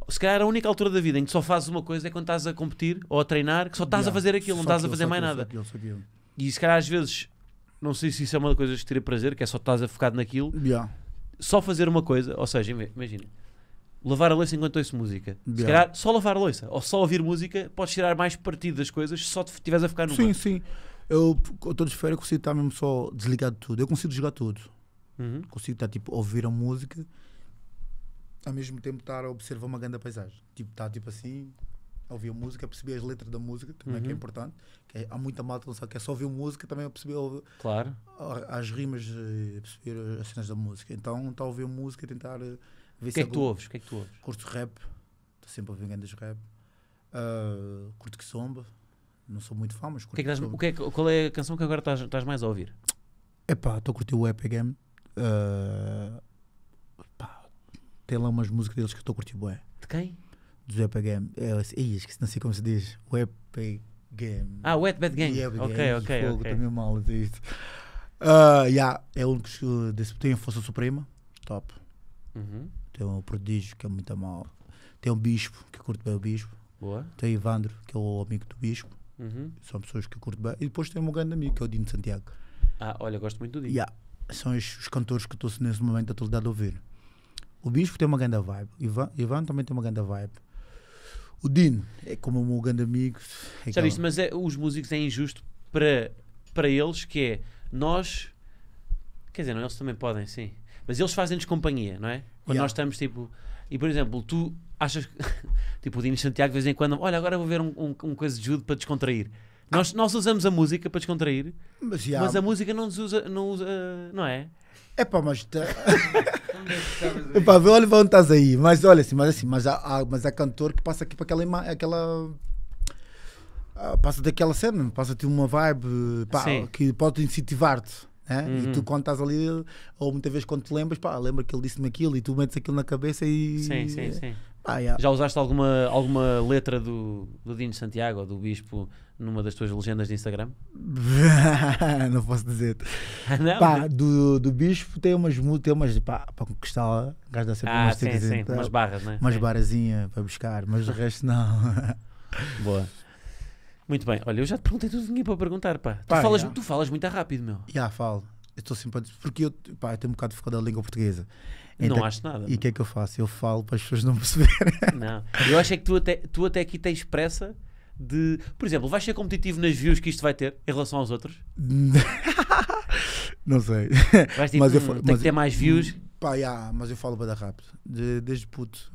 se calhar a única altura da vida em que só fazes uma coisa é quando estás a competir ou a treinar, que só estás yeah, a fazer aquilo, não estás aquilo, a fazer mais aquilo, nada. Só aquilo, só e se calhar às vezes, não sei se isso é uma coisa que te prazer, que é só estás a focar naquilo. Yeah. Só fazer uma coisa, ou seja, imagina, lavar a louça enquanto ouço música. Yeah. Se calhar só lavar a louça ou só ouvir música, podes tirar mais partido das coisas se só estiveres a focar no Sim, sim. Eu, estou de férias, consigo estar mesmo só desligado de tudo. Eu consigo desligar tudo. Uhum. Consigo estar tipo a ouvir a música ao mesmo tempo estar a observar uma grande paisagem. Tipo, estar tá, tipo assim, a ouvir música, perceber as letras da música, também uhum. é que é uhum. importante. Que é, há muita malta que não sabe, que é só ouvir música, também é perceber ouvir, claro. as rimas, eh, perceber as cenas da música. Então, está a ouvir música e tentar eh, ver que se... É que tu ouves? O que é que tu ouves? Curto rap, estou sempre a ouvir grandes rap. Uh, curto que somba, não sou muito fã, mas curto que, é que, que é, Qual é a canção que agora estás, estás mais a ouvir? Epá, estou a curtir o Epic Game. Uh, tem lá umas músicas deles que eu estou curtindo bué. De quem? Do Zé Game. É, que esqueci, não sei como se diz. Web Game. Ah, Wet Bad Gang. Yeah, ok, ok. Fogo, okay. Também mal de Uh, yeah, é o único que desse, tem a Força Suprema. Top. Uhum. Tem o Prodígio, que é muito mal. Tem o Bispo, que curto bem o Bispo. Boa. Tem o Ivandro, que é o amigo do Bispo. Uhum. São pessoas que curto bem. E depois tem um grande amigo, que é o Dino Santiago. Ah, olha, gosto muito do Dino. Yeah. São os, cantores que estou nesse momento da atualidade a ouvir. O Bispo tem uma grande vibe. Ivan, Ivan também tem uma grande vibe. O Dino é como um grande amigo. É Já viste, mas é, os músicos é injusto para, para eles que é nós. Quer dizer, não, eles também podem, sim. Mas eles fazem-nos companhia, não é? Quando yeah. nós estamos tipo. E por exemplo, tu achas que. tipo, o Dino Santiago de vez em quando. Olha, agora vou ver um, um, um coisa de judo para descontrair. Nós, nós usamos a música para descontrair, mas, yeah. mas a música não nos usa, não usa, não é? É pá, mas. Tá- Epá, vê, olha para estás aí. Mas olha assim, mas assim, mas há, há, mas há cantor que passa aqui para aquela. aquela ah, passa daquela cena, passa-te uma vibe pá, que pode incentivar-te. É? Uhum. E tu, quando estás ali, ou muitas vezes quando te lembras, pá, lembra que ele disse-me aquilo e tu metes aquilo na cabeça e. Sim, sim, sim. Ah, yeah. Já usaste alguma, alguma letra do, do Dino Santiago ou do Bispo numa das tuas legendas de Instagram? não posso dizer. não, pá, do, do Bispo tem umas tem umas pá, para conquistar, gajo dá sempre ah, umas, sim, sim. Tá? umas barras, né? Umas barrazinhas para buscar, mas o resto não. Boa. Muito bem, olha, eu já te perguntei tudo que para perguntar, pá. pá tu, falas, yeah. tu falas muito rápido, meu. Já, yeah, falo. Eu estou sempre a dizer, porque eu, pá, eu tenho um bocado de foco da língua portuguesa. Então, não acho nada. E o que é que eu faço? Eu falo para as pessoas não perceberem. Não, eu acho é que tu até, tu até aqui tens pressa de. Por exemplo, vais ser competitivo nas views que isto vai ter em relação aos outros? não sei. Vais tipo, mas eu, hum, mas tem que ter mais views. Pá, yeah, mas eu falo para dar rápido. De, desde puto.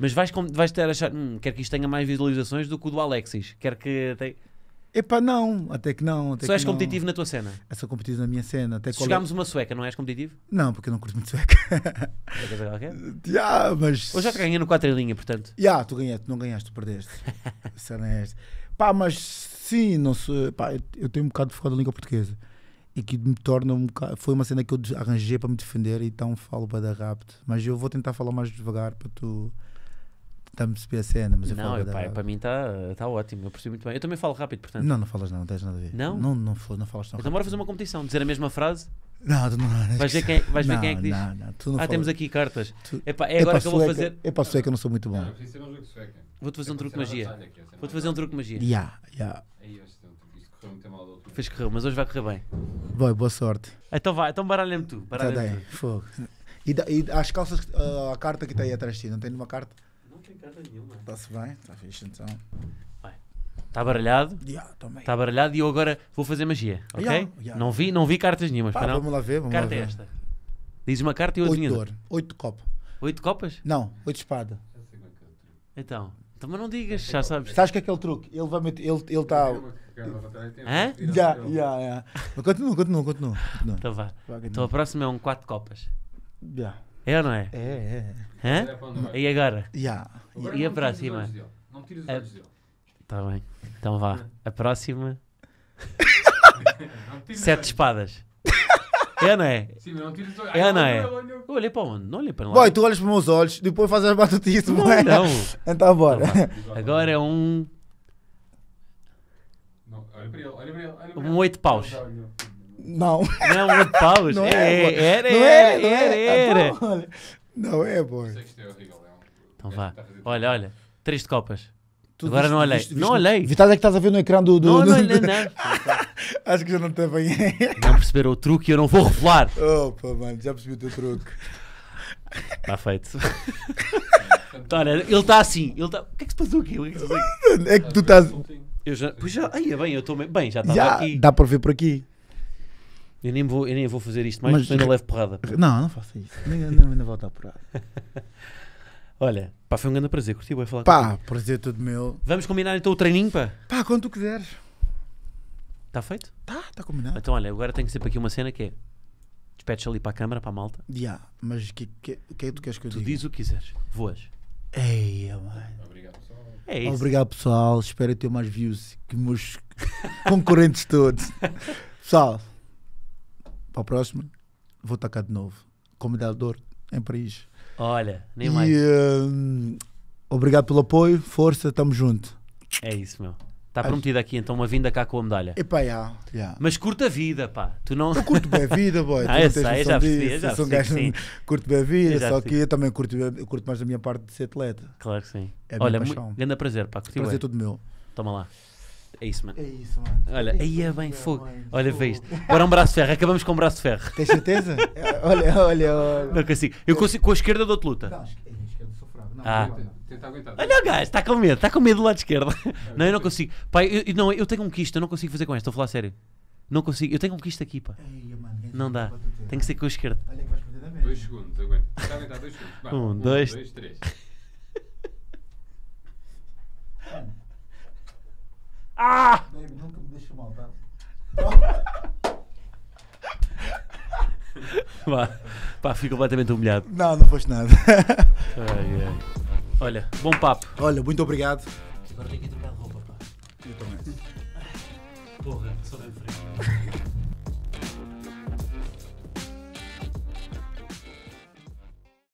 Mas vais, vais ter achar. Hum, quero que isto tenha mais visualizações do que o do Alexis. Quero que. Tenha... Epá, não, até que não. Até Só és competitivo na tua cena? É sou competitivo na minha cena. Até Se é- jogámos uma sueca, não és competitivo? Não, porque eu não curto muito sueca. É, é? yeah, mas... Hoje já te ganhei no 4 em linha, portanto. Já, yeah, tu ganhaste, não ganhaste, tu perdeste. a cena é esta. Pá, mas sim, não sei, pá, eu tenho um bocado de fora da língua portuguesa. E que me torna um bocado. Foi uma cena que eu arranjei para me defender, então falo para dar rápido. Mas eu vou tentar falar mais devagar para tu. Estamos tá PSN, mas eu não, falo. Não, para mim está tá ótimo, eu percebo muito bem. Eu também falo rápido, portanto. Não, não falas, não, não tens nada a ver. Não? Não, não, não, não falas tão Então, bora fazer uma competição, dizer a mesma frase. Não, tu não. Vais ver quem, vais não, ver quem é que diz. Não, não, tu não ah, temos aqui cartas. Tu... Epá, é agora que eu vou sueca, fazer. É para sueca, eu não sou muito bom. Vou-te fazer um truque de magia. Vou-te fazer um truque de magia. Ya, ya. Fez correr, mas hoje vai correr bem. Boa, boa sorte. Então vai, então baralha-me tu. Tá baralha-me tu. Fogo. E, e as calças, a ah, carta que está aí atrás de ti, não tem nenhuma carta? carta nenhuma. Está-se bem, está fixe então. Está baralhado? Yeah, está baralhado e eu agora vou fazer magia, ok? Yeah, yeah. Não, vi, não vi cartas nenhumas. Pá, vamos lá ver, vamos carta lá ver. esta. Diz uma carta e outra Oito, oito copo. Oito copas? Não, oito espada. Então, então, mas não digas, já sabes. Sabes que é aquele truque? Ele vai meter, ele está... Hã? Já, já, já. Continua, continua, continua. Então vá. Então a próxima é um quatro copas. Já. É ou não é? É, é. Hã? É e agora? Yeah. e a próxima? Não me tires os olhos é. dele. Tá bem. Então vá. A próxima. Sete espadas. É, ou não é? Sim, mas não tires os olhos. É, não é? Eu olhei para onde? Não olhei para lá. Boy, tu olhas para os meus olhos, depois fazes as batutices, não, é? Não. Então bora. Então, agora é um. Não, olha para ele, olha para ele. Olha para ele. Um oito paus. Não. Não, é paus. Não é, era, era, era, era. Não é, é, é. é tá boy. Então vá. Tá olha, olha. Três de copas. Tu Agora viste, não olhei. Viste, não olhei. Vitás é que estás a ver no ecrã do. do não, do, não, não, não. Acho que já não te apanhei. Não perceberam o truque e eu não vou revelar. Opa, mano, já percebi o teu truque. Está feito. então, olha, ele está assim. Ele tá... O que é que se passou aqui? É que, é que tu estás. Eu já. Pois já. Ai, bem, eu estou. Bem, já estava aqui. Dá para ver por aqui. Eu nem vou, eu nem vou fazer isto mais, mas ainda levo porrada. Pô. Não, não faça isso. Nem, nem, nem vou dar porrada. Olha, pá, foi um grande prazer. Curti, vou falar Pá, contigo. prazer todo meu. Vamos combinar então o treininho, pá? Pá, quando tu quiseres. Está feito? Tá, está combinado. Então, olha, agora tenho que sempre aqui uma cena que é. Despedes ali para a câmara, para a malta. Já, yeah, mas o que, que, que é que tu queres que eu tu diga? Tu diz o que quiseres. Voas. Ei, mano. Obrigado, pessoal. É isso. Obrigado, pessoal. Espero ter mais views que meus concorrentes todos. pessoal para o próximo, vou tocar de novo. Com medalha de ouro em Paris. Olha, nem mais. uh, obrigado pelo apoio, força, estamos junto. É isso, meu. Está prometido aqui, então, uma vinda cá com a medalha. Epá, yeah, yeah. Mas curta a vida, pá. Tu não... Eu curto bem a vida, boy. ah, eu sei, já percebi, já percebi Curto bem a vida, só que eu também curto, eu curto mais da minha parte de ser atleta. Claro que sim. É Olha, grande prazer, pá. Curti prazer bem. É tudo meu. Toma lá. É isso, mano. É isso, mano. Olha, é aí é bem é fogo. Mãe, olha, fogo. isto. Agora um braço de ferro. Acabamos com um braço de ferro. Tens certeza? É, olha, olha, olha. Não consigo. Eu consigo. Com a esquerda dou-te luta. Não, a esquerda é, sou fraco. Não, ah. Tenta aguentar. Olha o gajo, está com medo. Está com medo do lado esquerdo. Não, eu não consigo. Pai, eu, não, eu tenho um quisto. Eu não consigo fazer com esta. Estou a falar sério. Não consigo. Eu tenho um quisto aqui, pá. Não dá. Tem que ser com a esquerda. Olha que vais perder da mesa. Dois segundos, aguento. Está a aguentar dois segundos. um, dois, três. Ah! Baby, nunca me deixe mal, tá? Vá, pá, fico completamente humilhado. Não, não foste nada. Ai, ai. Olha, bom papo. Olha, muito obrigado. Agora tenho que trocar de roupa, pá. Eu também. Porra, só bem frio.